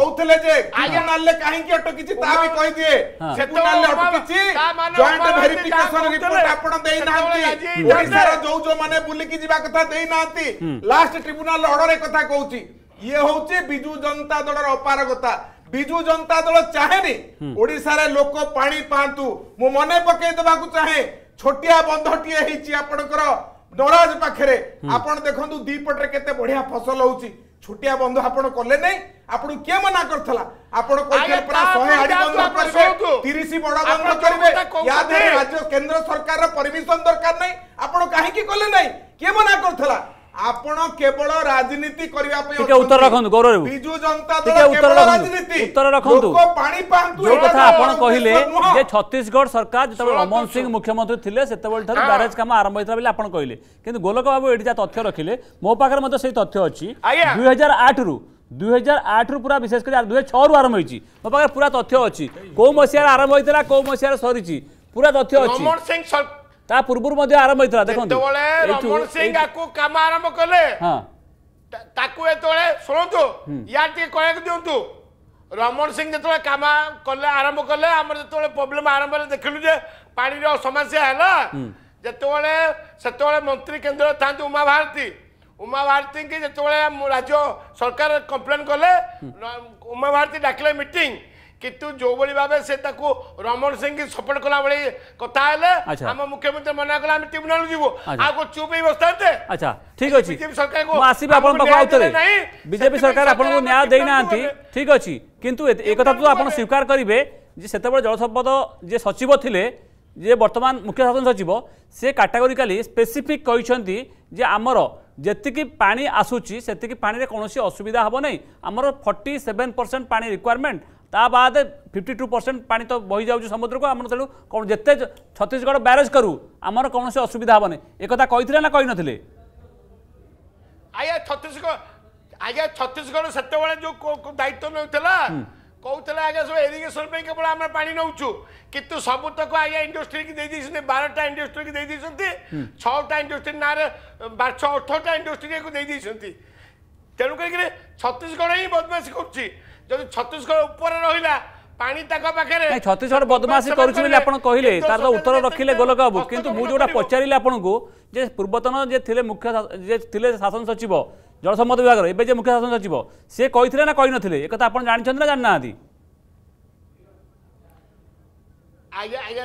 କହୁଥିଲେ ଯେ ନାଲେ କାହିଁକି ଅଟକିଛି ତା ବି କହିଦିଏ ସେକୁ ନାଲେ ଅଟକିଛି ଜଏଣ୍ଟ ଭେରିଫିକେସନ ରିପୋର୍ଟ ଆପଣ ଦେଇନାହାନ୍ତି ଓଡ଼ିଶାର ଯୋଉ ଯୋଉମାନେ ବୁଲିକି ଯିବା କଥା ଦେଇନାହାନ୍ତି ଲାଷ୍ଟ ଟ୍ରିବ୍ୟୁନାଲ ଅର୍ଡର କଥା କହୁଛି ଇଏ ହଉଛି ବିଜୁ ଜନତା ଦଳର ଅପାରଗତା બીજુ જનતા દળ ચાહે ને ઓડિશા રે લોકો પાણી પાંતું મો મને પકે દેવાકુ ચાહે છોટિયા બંધટી હેચી આપણ કરો ડોરાજ પાખરે આપણ દેખંતુ દીપટરે કેતે બઢિયા ફસલ હોઉચી છોટિયા બંધ આપણ કોલે નઈ આપણ કેમ ના કરથાલા આપણ કોઈ ખેર પર 100 આડી બંધ આપણ કરસતુ 30 બડો બંધ કરીબે યાદ હે રાજ્ય કેન્દ્ર સરકાર પરમિશન દરકાર નઈ આપણ કાહી કે કોલે નઈ કેમ ના કરથાલા ଆପଣ କେବଳ ରାଜନୀତି କରିବା ପାଇଁ ଟିକେ ଉତ୍ତର ରଖନ୍ତୁ ଗୌରବ ବିଜୁ ଜନତା ଦଳ ଉତ୍ତର ରଖନ୍ତୁ ଉତ୍ତର ରଖନ୍ତୁ ପାଣି ପାଆନ୍ତୁ ଯୋଉ କଥା ଆପଣ କହିଲେ ଯେ ଛତିଶଗଡ଼ ସରକାର ଯେତେବେଳେ ରମନ ସିଂ ମୁଖ୍ୟମନ୍ତ୍ରୀ ଥିଲେ ସେତେବେଳେ ଠାରୁ ବ୍ୟାରେଜ କାମ ଆରମ୍ଭ ହେଇଥିଲା ବୋଲି ଆପଣ କହିଲେ କିନ୍ତୁ ଗୋଲକ ବାବୁ ଏଠି ଯାହା ତଥ୍ୟ ରଖିଲେ ମୋ ପାଖରେ ମଧ୍ୟ ସେଇ ତଥ୍ୟ ଅଛି ଦୁଇ ହଜାର ଆଠରୁ ଦୁଇ ହଜାର ଆଠରୁ ପୁରା ବିଶେଷ କରି ଦୁଇ ହଜାର ଛଅରୁ ଆରମ୍ଭ ହେଇଛି ମୋ ପାଖରେ ପୁରା ତଥ୍ୟ ଅଛି କୋଉ ମସିହାରେ ଆରମ୍ଭ ହେଇଥିଲା କୋଉ ମସିହାରେ ସରିଛି ପୁରା ତଥ୍ୟ ଅଛି ତା ପୂର୍ବରୁ ମଧ୍ୟ ଆରମ୍ଭ ହେଇଥିଲା ଦେଖନ୍ତୁ ରମଣ ସିଂ ଆକୁ କାମ ଆରମ୍ଭ କଲେ ତାକୁ ଯେତେବେଳେ ଶୁଣନ୍ତୁ ୟାର ଟିକେ କହିବାକୁ ଦିଅନ୍ତୁ ରମଣ ସିଂ ଯେତେବେଳେ କାମ କଲେ ଆରମ୍ଭ କଲେ ଆମର ଯେତେବେଳେ ପ୍ରୋବ୍ଲେମ ଆରମ୍ଭ ହେଲେ ଦେଖିଲୁ ଯେ ପାଣିର ସମସ୍ୟା ହେଲା ଯେତେବେଳେ ସେତେବେଳେ ମନ୍ତ୍ରୀ କେନ୍ଦ୍ରରେ ଥାନ୍ତି ଉମା ଭାରତୀ ଉମା ଭାରତୀଙ୍କୁ ଯେତେବେଳେ ରାଜ୍ୟ ସରକାର କମ୍ପ୍ଲେନ୍ କଲେ ଉମା ଭାରତୀ ଡାକିଲେ ମିଟିଂ କିନ୍ତୁ ଯେଉଁଭଳି ଭାବେ ସେ ତାକୁ ରମଣ ସିଂଙ୍କୁ ସପୋର୍ଟ କଲା ଭଳି କଥା ହେଲେ ଆମ ମୁଖ୍ୟମନ୍ତ୍ରୀ ମନା କଲେ ଆମେ ଟ୍ରିବ୍ୟୁନାଲ ଯିବୁ ଆଉ କଣ ଚୁପ୍ ହେଇ ବସିଥାନ୍ତେ ଆଚ୍ଛା ଠିକ ଅଛି ବିଜେପି ସରକାରଙ୍କୁ ଆସିବି ଆପଣଙ୍କ ପାଖକୁ ଆଉଥରେ ବିଜେପି ସରକାର ଆପଣଙ୍କୁ ନ୍ୟାୟ ଦେଇନାହାନ୍ତି ଠିକ ଅଛି କିନ୍ତୁ ଏକଥା ତ ଆପଣ ସ୍ୱୀକାର କରିବେ ଯେ ସେତେବେଳେ ଜଳସମ୍ପଦ ଯିଏ ସଚିବ ଥିଲେ ଯେ ବର୍ତ୍ତମାନ ମୁଖ୍ୟ ଶାସନ ସଚିବ ସେ କାଟାଗୋରିକାଲି ସ୍ପେସିଫିକ୍ କହିଛନ୍ତି ଯେ ଆମର ଯେତିକି ପାଣି ଆସୁଛି ସେତିକି ପାଣିରେ କୌଣସି ଅସୁବିଧା ହେବ ନାହିଁ ଆମର ଫର୍ଟି ସେଭେନ୍ ପରସେଣ୍ଟ ପାଣି ରିକ୍ୱାରମେଣ୍ଟ ତା ବାଦ ଫିଫ୍ଟି ଟୁ ପରସେଣ୍ଟ ପାଣି ତ ବହିଯାଉଛି ସମୁଦ୍ରକୁ ଆମର ତେଣୁ କ'ଣ ଯେତେ ଛତିଶଗଡ଼ ବ୍ୟାରେଜ୍ କରୁ ଆମର କୌଣସି ଅସୁବିଧା ହେବନି ଏକଥା କହିଥିଲେ ନା କହିନଥିଲେ ଆଜ୍ଞା ଛତିଶଗଡ଼ ଆଜ୍ଞା ଛତିଶଗଡ଼ ସେତେବେଳେ ଯେଉଁ ଦାୟିତ୍ୱ ନେଉଥିଲା କହୁଥିଲେ ଆଜ୍ଞା ସବୁ ଏରିଗେସନ୍ ପାଇଁ କେବଳ ଆମେ ପାଣି ନେଉଛୁ କିନ୍ତୁ ସବୁତକ ଆଜ୍ଞା ଇଣ୍ଡଷ୍ଟ୍ରିକୁ ଦେଇଦେଇଛନ୍ତି ବାରଟା ଇଣ୍ଡଷ୍ଟ୍ରିକୁ ଦେଇଦେଇଛନ୍ତି ଛଅଟା ଇଣ୍ଡଷ୍ଟ୍ରି ନାଁରେ ଛଅ ଅଠରଟା ଇଣ୍ଡଷ୍ଟ୍ରିକୁ ଦେଇଦେଇଛନ୍ତି ତେଣୁ କରିକି ଛତିଶଗଡ଼ ହିଁ ବଦମାସି କରୁଛି ଯଦି ଛତିଶଗଡ଼ ଉପରେ ରହିଲା ପାଣି ତାଙ୍କ ପାଖରେ ଛତିଶଗଡ଼ ବଦମାସି କରୁଛି ବୋଲି ଆପଣ କହିଲେ ତାର ଉତ୍ତର ରଖିଲେ ଗୋଲକ ବାବୁ କିନ୍ତୁ ମୁଁ ଯେଉଁଟା ପଚାରିଲି ଆପଣଙ୍କୁ ଯେ ପୂର୍ବତନ ଯେ ଥିଲେ ମୁଖ୍ୟ ଯେ ଥିଲେ ଶାସନ ସଚିବ ଜଳସମ୍ପଦ ବିଭାଗର ଏବେ ଯେ ମୁଖ୍ୟ ଶାସନ ସଚିବ ସେ କହିଥିଲେ ନା କହିନଥିଲେ ଏକଥା ଆପଣ ଜାଣିଛନ୍ତି ନା ଜାଣିନାହାନ୍ତି ଆଜ୍ଞା ଆଜ୍ଞା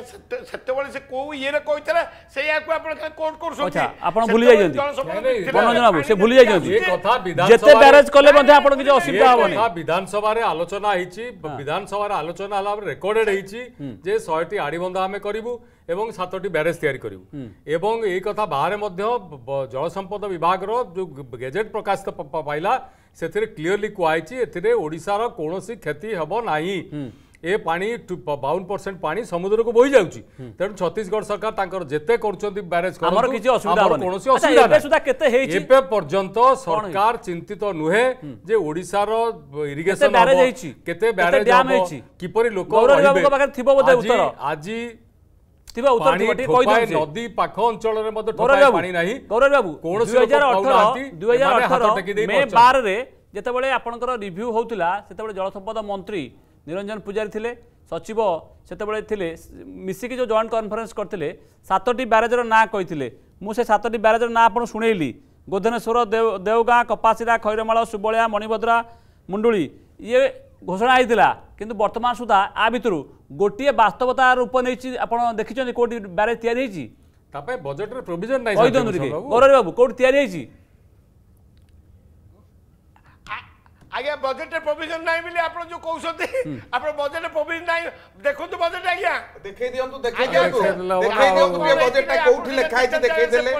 ସେତେବେଳେ ସେ କୋଉ ଇଏରେ କହିଥିଲେ ସେଇଆକୁ ଆପଣ କୋର୍ଟ କରୁଛନ୍ତି ଆପଣ ଭୁଲି ଯାଇଛନ୍ତି ବନଜନା ବାବୁ ସେ ଭୁଲି ଯାଇଛନ୍ତି ଯେତେ ବ୍ୟାରେଜ କଲେ ମଧ୍ୟ ଆପଣ କିଛି ଅସୁବିଧା ହବନି ବିଧାନସଭାରେ ଆଲୋଚନା ହେଇଛି ବିଧାନସଭାରେ ଆଲୋଚନା ହେଲା ପରେ ରେକର୍ଡେଡ ହେଇଛି ଯେ ଶହେଟି ଆଡ଼ିବନ୍ଧ ଆମେ କରିବୁ ଏବଂ ସାତଟି ବ୍ୟାରେଜ ତିଆରି କରିବୁ ଏବଂ ଏଇ କଥା ବାହାରେ ମଧ୍ୟ ଜଳସମ୍ପଦ ବିଭାଗର ଯେଉଁ ଗେଜେଟ୍ ପ୍ରକାଶିତ ପାଇଲା ସେଥିରେ କ୍ଲିଅରଲି କୁହାଯାଇଛି ଏଥିରେ ଓଡ଼ିଶାର କୌଣସି କ୍ଷତି ହେବ ନାହିଁ এ পা বাউন পরসেন্ট পা সমুদ্রক বই যাচ্ছি তেমন ছত্তিশগড় সরকার তাঁর যেতে করছেন ব্যারেজ কিছু অসুবিধা এবে পর্যন্ত সরকার চিন্তিত নুহে যে ওড়িশার ইরিগেশন কেতে ব্যারেজ কিপর লোক আজি নদী পাখ অঞ্চলের যেতবে আপনার রিভিউ হোলা সেতবে জলসম্পদ মন্ত্রী ନିରଞ୍ଜନ ପୂଜାରୀ ଥିଲେ ସଚିବ ସେତେବେଳେ ଥିଲେ ମିଶିକି ଯେଉଁ ଜଏଣ୍ଟ କନଫରେନ୍ସ କରିଥିଲେ ସାତଟି ବ୍ୟାରେଜର ନାଁ କହିଥିଲେ ମୁଁ ସେ ସାତଟି ବ୍ୟାରେଜର ନାଁ ଆପଣ ଶୁଣେଇଲି ଗୋଧନେଶ୍ୱର ଦେଓଗାଁ କପାସିରା ଖୈରମାଳ ସୁବଳିଆ ମଣିଭଦ୍ରା ମୁଣ୍ଡୁଳି ଇଏ ଘୋଷଣା ହେଇଥିଲା କିନ୍ତୁ ବର୍ତ୍ତମାନ ସୁଦ୍ଧା ଆ ଭିତରୁ ଗୋଟିଏ ବାସ୍ତବତା ରୂପ ନେଇଛି ଆପଣ ଦେଖିଛନ୍ତି କେଉଁଠି ବ୍ୟାରେଜ ତିଆରି ହେଇଛି ତା ପାଇଁ ବଜେଟରେ ପ୍ରୋଭିଜନ ନାହିଁ କହିଦିଅନ୍ତୁ ଟିକେ ଗୌରବ ବାବୁ କେଉଁଠି ତିଆରି ହେଇଛି আজ্ঞা বজেট প্রোভিজন নাই বলে আপনার যে কৌছন্তি আপনার বজেট প্রোভিজন নাই দেখন্তু বজেট আজ্ঞা দেখাই দিয়ন্তু দেখাই দিয়ন্তু দেখাই দিয়ন্তু যে বজেটটা কোউঠি লেখা হইছে দেখাই দেলে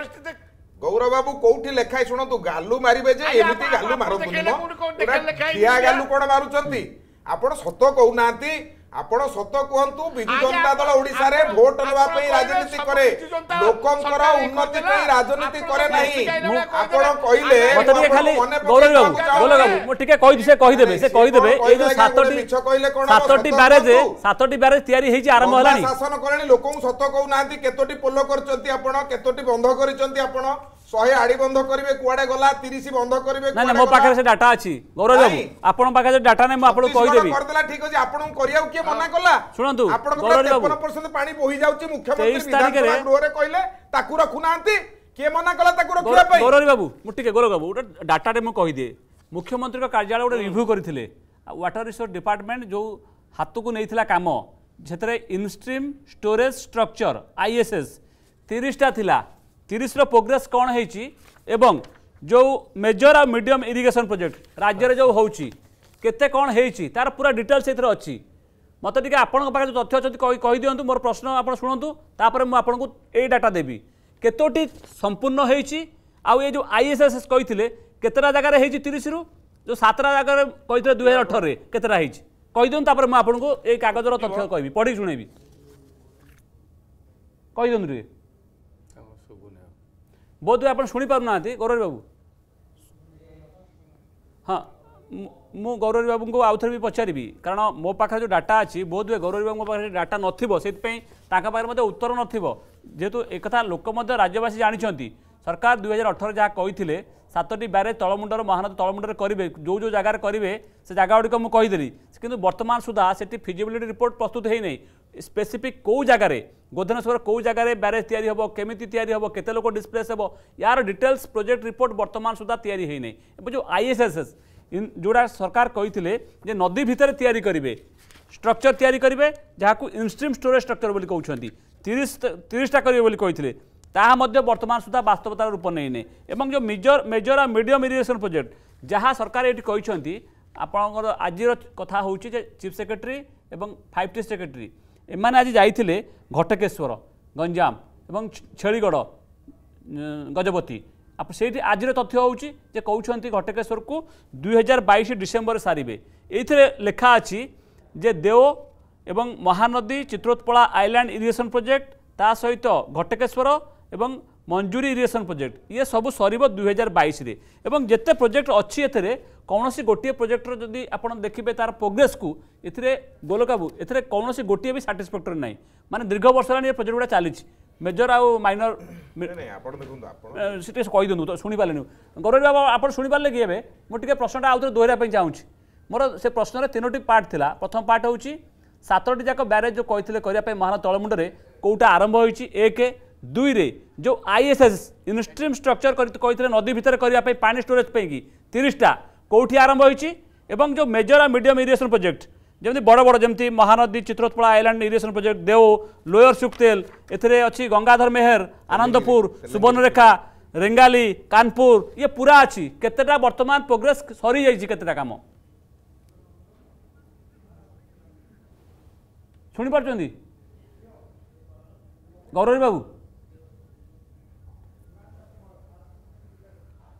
গৌরব বাবু কোউঠি লেখা হই শুনন্তু গালু মারিবে যে এমিতি গালু মারন্তু না লেখা গালু কোন মারুচন্তি আপন সত কহু নাহান্তি ଆପଣ ସତ କୁହନ୍ତୁ ବିଜୁ ଜନତା ଦଳ ଓଡ଼ିଶାରେ ଭୋଟ ନେବା ପାଇଁ ରାଜନୀତି କରେ ଲୋକଙ୍କର ଉନ୍ନତି ପାଇଁ ରାଜନୀତି କରେ ନାହିଁ ଆପଣ କହିଲେ ମୁଁ ଟିକେ କହିବି ସେ କହିଦେବେ ସେ କହିଦେବେ ଏଇ ଯୋଉ ସାତଟି ସାତଟି ବ୍ୟାରେଜ ସାତଟି ବ୍ୟାରେଜ ତିଆରି ହେଇଛି ଆରମ୍ଭ ହେଲାଣି ଶାସନ କଲେଣି ଲୋକଙ୍କୁ ସତ କହୁନାହାନ୍ତି କେତୋଟି ପୋଲ କରିଛନ୍ତି ଆପଣ କେତୋଟି ବନ୍ଧ କରିଛନ୍ତି ଆପଣ ଶହେ ଆଡି ବନ୍ଧ କରିବେ କୁଆଡେ ଗଲା ତିରିଶ ବନ୍ଧ କରିବେ ନାଇଁ ମୋ ପାଖରେ ସେ ଡାଟା ଅଛି ଗୌରବ ବାବୁ ଆପଣଙ୍କ ପାଖରେ ଡାଟା ନାହିଁ ମୁଁ ଆପଣଙ୍କୁ କହିଦେବି କରିଦେଲା ଠିକ ଅଛି ଆପଣଙ୍କୁ କରିବାକୁ କିଏ ମନା କଲା ଶୁଣନ୍ତୁ ଆପଣଙ୍କ ପରସେଣ୍ଟ ପାଣି ବୋହି ଯାଉଛି ମୁଖ୍ୟମନ୍ତ୍ରୀ ବିଧାନସଭା ଗୃହରେ କହିଲେ ତାକୁ ରଖୁନାହାନ୍ତି କିଏ ମନା କଲା ତାକୁ ରଖିବା ପାଇଁ ଗୌରବ ବାବୁ ମୁଁ ଟିକେ ଗୌରବ ବାବୁ ଗୋଟେ ଡାଟାରେ ମୁଁ କହିଦିଏ ମୁଖ୍ୟମନ୍ତ୍ରୀଙ୍କ କାର୍ଯ୍ୟାଳୟ ଗୋଟେ ରିଭ୍ୟୁ କରିଥିଲେ ୱାଟର ରିସୋର୍ସ ଡିପାର୍ଟମେଣ୍ଟ ଯେଉଁ ହାତକୁ ନେଇଥିଲା କାମ ସେଥିରେ ଇନଷ୍ଟ୍ରିମ୍ ଷ୍ଟୋରେଜ୍ ଷ୍ଟ୍ରକ୍ଚର ଆଇଏସ୍ଏସ୍ ତିରିଶଟା ଥିଲା তিরিশর প্রোগ্রেস কম হয়েছি এবং যে মেজর আর মিডিয়ম ইরিগেশন প্রোজেক্ট রাজ্যের যে হচ্ছে কেতে কম হয়েছি তার পুরা ডিটেলস এর অছি মতো টিকি আপনার পাখে যে তথ্য অনেক কহিদিও মোর প্রশ্ন আপনার শুণতু তাপরে মু আপনার এই ডাটা দেবি কেতোটি সম্পূর্ণ হয়েছি আউ এই যে আইএসএসএস কে কেতটা জায়গায় হয়েছি তিরিশরু যে সাতটা জায়গায় কে দুই হাজার অঠরের কেতটা হয়েছি কহিদিও তাপরে মু আপনার এই কাগজর তথ্য কবি পড়ি শুনেবি কহিদিও টিকে ବୋଧହୁଏ ଆପଣ ଶୁଣିପାରୁନାହାନ୍ତି ଗୌରବୀ ବାବୁ ହଁ ମୁଁ ଗୌରବୀ ବାବୁଙ୍କୁ ଆଉଥରେ ବି ପଚାରିବି କାରଣ ମୋ ପାଖରେ ଯେଉଁ ଡାଟା ଅଛି ବୋଧହୁଏ ଗୌରବୀ ବାବୁଙ୍କ ପାଖରେ ଡାଟା ନଥିବ ସେଥିପାଇଁ ତାଙ୍କ ପାଖରେ ମଧ୍ୟ ଉତ୍ତର ନଥିବ ଯେହେତୁ ଏକଥା ଲୋକ ମଧ୍ୟ ରାଜ୍ୟବାସୀ ଜାଣିଛନ୍ତି ସରକାର ଦୁଇହଜାର ଅଠର ଯାହା କହିଥିଲେ सतट ब्यारेज तलमुंडर महानदी तलमुंड करेंगे जो जो जगार करेंगे से जगह गुड़िक मुझेदी कि बर्तमान सुधा से फिजबिलिटी रिपोर्ट प्रस्तुत होना स्पेसीफिक कौ जगार गोधनेश्वर कौ जगार ब्यारेज ताब केमी या के लोक डिस्प्लेस हे यार डिटेल्स प्रोजेक्ट रिपोर्ट बर्तमान सुधा या जो आईएसएसएस जोड़ा सरकार कही नदी भितर या स्ट्रक्चर जहाँ को इनस्ट्रीम स्टोरेज स्ट्रक्चर बोली कहते तीस तीसटा करेंगे कही ତାହା ମଧ୍ୟ ବର୍ତ୍ତମାନ ସୁଦ୍ଧା ବାସ୍ତବତାର ରୂପ ନେଇନି ଏବଂ ଯେଉଁ ମିଜର ମେଜର ଆଉ ମିଡ଼ିୟମ୍ ଇରିଗେସନ୍ ପ୍ରୋଜେକ୍ଟ ଯାହା ସରକାର ଏଠି କହିଛନ୍ତି ଆପଣଙ୍କର ଆଜିର କଥା ହେଉଛି ଯେ ଚିଫ୍ ସେକ୍ରେଟେରୀ ଏବଂ ଫାଇଭ୍ ଟି ସେକ୍ରେଟେରୀ ଏମାନେ ଆଜି ଯାଇଥିଲେ ଘଟକେଶ୍ୱର ଗଞ୍ଜାମ ଏବଂ ଛେଳିଗଡ଼ ଗଜପତି ଆପଣ ସେଇଠି ଆଜିର ତଥ୍ୟ ହେଉଛି ଯେ କହୁଛନ୍ତି ଘଟକେଶ୍ୱରକୁ ଦୁଇ ହଜାର ବାଇଶ ଡିସେମ୍ବର ସାରିବେ ଏଇଥିରେ ଲେଖା ଅଛି ଯେ ଦେଓ ଏବଂ Mahanadi Chitrotpala island irrigation project ତା ସହିତ ଘଟକେଶ୍ୱର এবং মঞ্জুরি ইরিগেশন প্রোজেক্ট ইয়ে সব সরব দুই হাজার বাইশে এবং যেতে প্রোজেক্ট অছি কৌশি গোটিয়ে প্রোজেক্টর যদি আপনার দেখবে তার প্রোগ্রেস কু এতে গোলকাবু এতে কৌশি গোটিয়ে বি সাটিসফ্যাক্টরি নাই মানে দীর্ঘ বর্ষ হল এই প্রোজেক্ট গুড়া চালছে মেজর আউ মাইনর কই কইদিন্তু তো শুনিপারে গৌরী বাবা আপনার শুনিপারে কি এবে মু টিকি প্রশ্নটা আউথরে দোহরা চাহুছি মোর সে প্রশ্নের তিনোটি পার্ট লা প্রথম পার্ট হচ্ছে সাতটি যাক ব্যারেজ যে কে করা মহান তলমুন্ডে কোটা আরম্ভ হয়েছে এক दुई रे जो आईएसएस इनस्ट्रीम स्ट्रक्चर कर नदी भितर करने पा स्टोरेज पाई तीसटा कौटी आरंभ हो जो मेजर आ मीडियम इरीगेशन प्रोजेक्ट जमी बड़ बड़ जमी Mahanadi Chitrotpala island irrigation project Deo lower Suktel एच्छी गंगाधर मेहर आनंदपुर सुवर्णरेखा रेंगाली कानपुर ये पूरा अच्छी केतटा बर्तमान प्रोग्रेस सरी जाइए केतटा कम शुणी पार गौरवी बाबू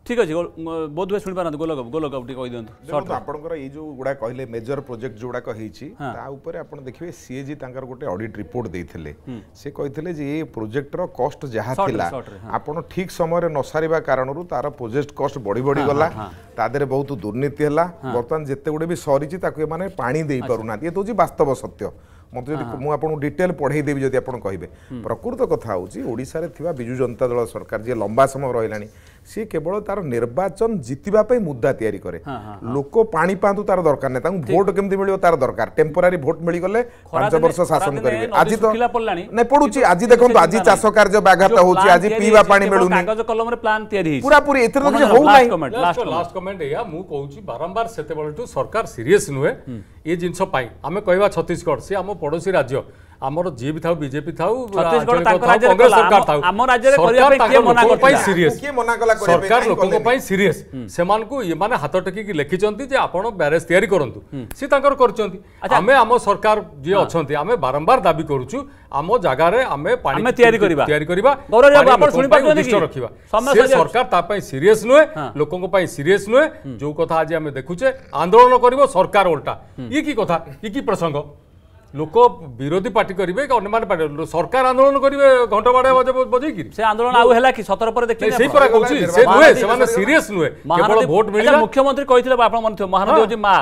ঠিক আছে বোধ হুয়ে শুনিপারନ୍ତି ଗୋଲଗପ ଗୋଲଗପ ଟିକେ କହିଦିଅନ୍ତୁ ସର୍ଟ ଆପଣଙ୍କର ଏଇ ଯେଉଁ ଗୁଡ଼ା କହିଲେ ମେଜର ପ୍ରୋଜେକ୍ଟ ଯେଉଁଗୁଡ଼ାକ ହେଇଛି ତା ଉପରେ ଆପଣ ଦେଖିବେ ସିଏଜି ତାଙ୍କର ଗୋଟେ ଅଡିଟ୍ ରିପୋର୍ଟ ଦେଇଥିଲେ ସେ କହିଥିଲେ ଯେ ଏ ପ୍ରୋଜେକ୍ଟର କଷ୍ଟ ଯାହା ଥିଲା ଆପଣ ଠିକ୍ ସମୟରେ ନ ସାରିବା କାରଣରୁ ତାର ପ୍ରୋଜେକ୍ଟ କଷ୍ଟ ବଢ଼ି ବଢ଼ି ଗଲା ତା ଦେହରେ ବହୁତ ଦୁର୍ନୀତି ହେଲା ବର୍ତ୍ତମାନ ଯେତେଗୁଡ଼େ ବି ସରିଛି ତାକୁ ଏମାନେ ପାଣି ଦେଇପାରୁନାହାନ୍ତି ଏ ହେଉଛି ବାସ୍ତବ ସତ୍ୟ ମୋତେ ଯଦି ମୁଁ ଆପଣଙ୍କୁ ଡିଟେଲ୍ ପଢ଼େଇ ଦେବି ଯଦି ଆପଣ କହିବେ ପ୍ରକୃତ କଥା ହେଉଛି ଓଡ଼ିଶାରେ ଥିବା ବିଜୁ ଜନତା ଦଳ ସରକାର ଯିଏ ଲମ୍ବା ସମୟ ରହିଲାଣି ସିଏ କେବଳ ତାର ନିର୍ବାଚନ ଜିତିବା ପାଇଁ ମୁଦ୍ଦା ତିଆରି କରେ ଲୋକ ପାଣି ପାଆନ୍ତୁ ତାର ଦରକାର ନାହିଁ ତାଙ୍କୁ ଭୋଟ କେମିତି ମିଳିବ ତାର ଦରକାର ଟେମ୍ପୋରାରୀ ଭୋଟ ମିଳିଗଲେ ପାଞ୍ଚ ବର୍ଷ ଶାସନ କରିବେ ଆଜି ତ ନାଇଁ ପଡୁଛି ଆଜି ଦେଖନ୍ତୁ ଆଜି ଚାଷ କାର୍ଯ୍ୟ ବ୍ୟାଘାତ ହଉଛି ଆଜି ପିଇବା ପାଣି ମିଳୁନି କାଗଜ କଲମରେ ପ୍ଲାନ ତିଆରି ହେଇଛି ପୁରାପୁରି ଏଥିରେ କିଛି ହଉ ନାହିଁ ଲାଷ୍ଟ କମେଣ୍ଟ ଏଇଆ ମୁଁ କହୁଛି ବାରମ୍ବାର ସେତେବେଳଠୁ ସରକାର ସିରିୟସ୍ ନୁହେଁ ଏ ଜିନିଷ ପାଇଁ ଆମେ କହିବା ଛତିଶଗଡ଼ ସିଏ ଆମ ପଡ଼ୋଶୀ ରାଜ୍ୟ ଆମର ଯିଏ ବି ଥାଉ ବିଜେପି ଥାଉ ସରକାର ଲୋକଙ୍କ ପାଇଁ ସିରିୟସ୍ ସେମାନଙ୍କୁ ଏମାନେ ହାତ ଟେକିକି ଲେଖିଛନ୍ତି ଯେ ଆପଣ ବ୍ୟାରେଜ୍ ତିଆରି କରନ୍ତୁ ସେ ତାଙ୍କର କରିଛନ୍ତି ଆମେ ଆମ ସରକାର ଯିଏ ଅଛନ୍ତି ଆମେ ବାରମ୍ବାର ଦାବି କରୁଛୁ ଆମ ଜାଗାରେ ଆମେ ପାଣି ତିଆରି କରିବା ତିଆରି କରିବା ରଖିବା ସେ ସରକାର ତା ପାଇଁ ସିରିୟସ୍ ନୁହେଁ ଲୋକଙ୍କ ପାଇଁ ସିରିୟସ୍ ନୁହେଁ ଯୋଉ କଥା ଆଜି ଆମେ ଦେଖୁଛେ ଆନ୍ଦୋଳନ କରିବ ସରକାର ଓଲଟା ଇଏ କି କଥା ଇଏ କି ପ୍ରସଙ୍ଗ ଲୋକ ବିରୋଧୀ ପାର୍ଟି କରିବେ କି ଅନ୍ୟମାନେ ପାର୍ଟି ସରକାର ଆନ୍ଦୋଳନ କରିବେ ଘଣ୍ଟ ବାଡ଼ ବଜେଇକି ସେ ଆନ୍ଦୋଳନ ଆଉ ହେଲା କି ସତର ପରେ ଦେଖିବେ ସେମାନେ ସିରିୟସ୍ ନୁହେଁ ଭୋଟ ମିଳିଲା ମୁଖ୍ୟମନ୍ତ୍ରୀ କହିଥିଲେ ଆପଣ ମନେ ଥିବେ ମହାନଦୀ ହେଉଛି ମା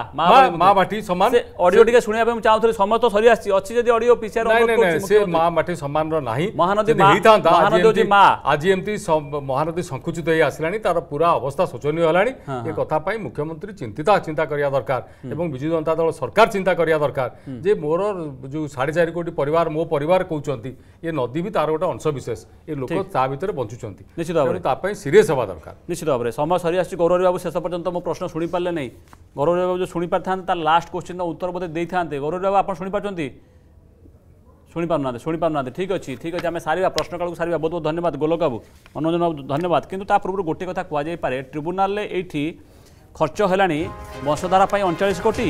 ମା ମାଟି ସମାନ ଅଡିଓ ଟିକେ ଶୁଣିବା ପାଇଁ ଚାହୁଁଥିଲି ସମସ୍ତ ସରି ଆସିଛି ଅଛି ଯଦି ଅଡିଓ ପିସିଆର ସେ ମା ମାଟି ସମାନର ନାହିଁ ମହାନଦୀ ହେଇଥାନ୍ତା ହେଉଛି ମା ଆଜି ଏମିତି ମହାନଦୀ ସଙ୍କୁଚିତ ହେଇ ଆସିଲାଣି ତାର ପୁରା ଅବସ୍ଥା ଶୋଚନୀୟ ହେଲାଣି ଏ କଥା ପାଇଁ ମୁଖ୍ୟମନ୍ତ୍ରୀ ଚିନ୍ତିତ ଚିନ୍ତା କରିବା ଦରକାର ଏବଂ ବିଜୁ ଜନତା ଦଳ ସରକାର ଚିନ୍ତା କରିବା ଦରକାର ଯେ ମୋର जो साढे चारि कोटी परिवार मो परिवार कि ये नदी भी तार गोटे अंशविशेष ये लोक ता भित्र बଞ୍ଚୁଛନ୍ତି ନିଶ୍ଚିତ ଭାବରେ ତା ପାଇଁ ସିରିୟସ୍ ହେବା ଦରକାର ନିଶ୍ଚିତ ଭାବରେ ସମୟ ସରିଆସିଛି ଗୌରବୀ ବାବୁ ଶେଷ ପର୍ଯ୍ୟନ୍ତ ମୋ ପ୍ରଶ୍ନ ଶୁଣିପାରିଲେ ନାହିଁ ଗୌରବୀ ବାବୁ ଯେଉଁ ଶୁଣିପାରିଥାନ୍ତେ ତାର ଲାଷ୍ଟ କୋଶ୍ଚିନ୍ର ଉତ୍ତର ବୋଧେ ଦେଇଥାନ୍ତେ ଗୌରବୀ ବାବୁ ଆପଣ ଶୁଣିପାରୁଛନ୍ତି শুপারুনা শুপারুনা ঠিক আছে ঠিক আছে আমি সারা প্রশ্নকালু সারা বহু বহু ধন্যবাদ গোলক বাবু মনোরঞ্জন বাবু ধন্যবাদ কিন্তু তা পূর্ব গোটি কথা কুযাই পে ট্রিব্যুনালে এইটি খরচ হল বংশধারা অনচাশ কোটি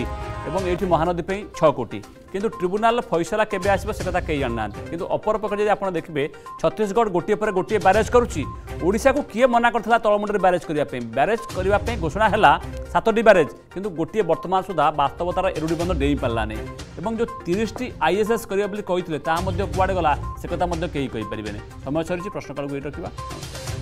এবং এইটি মহানদী পাই ছ কোটি কিন্তু ট্রিব্যুনাল ফয়সলা কেবে আসব সেটা তা কে জানি না কিন্তু অপরপক্ষে যদি আপনার দেখবে ছত্তিশগড় গোটিয়ে পরে গোটিয়ে ব্যারেজ করুছি ওড়শাকে কিয়ে মনা করে তলমুন্ডে ব্যারেজ করা ব্যারেজ করা ঘোষণা হল সাতটি ব্যারেজ কিন্তু গোটিয়ে বর্তমান সুদ্ধা বাস্তবতার এরুড়ি বন্ধ ডেই পারানি এবং যে তিরিশটি আইএসএস করা বলে কে তা কুয়াড়ে গলা সে কথা কেউ কেপারে সময় সরিছি প্রশ্নকালকে এটি রাখা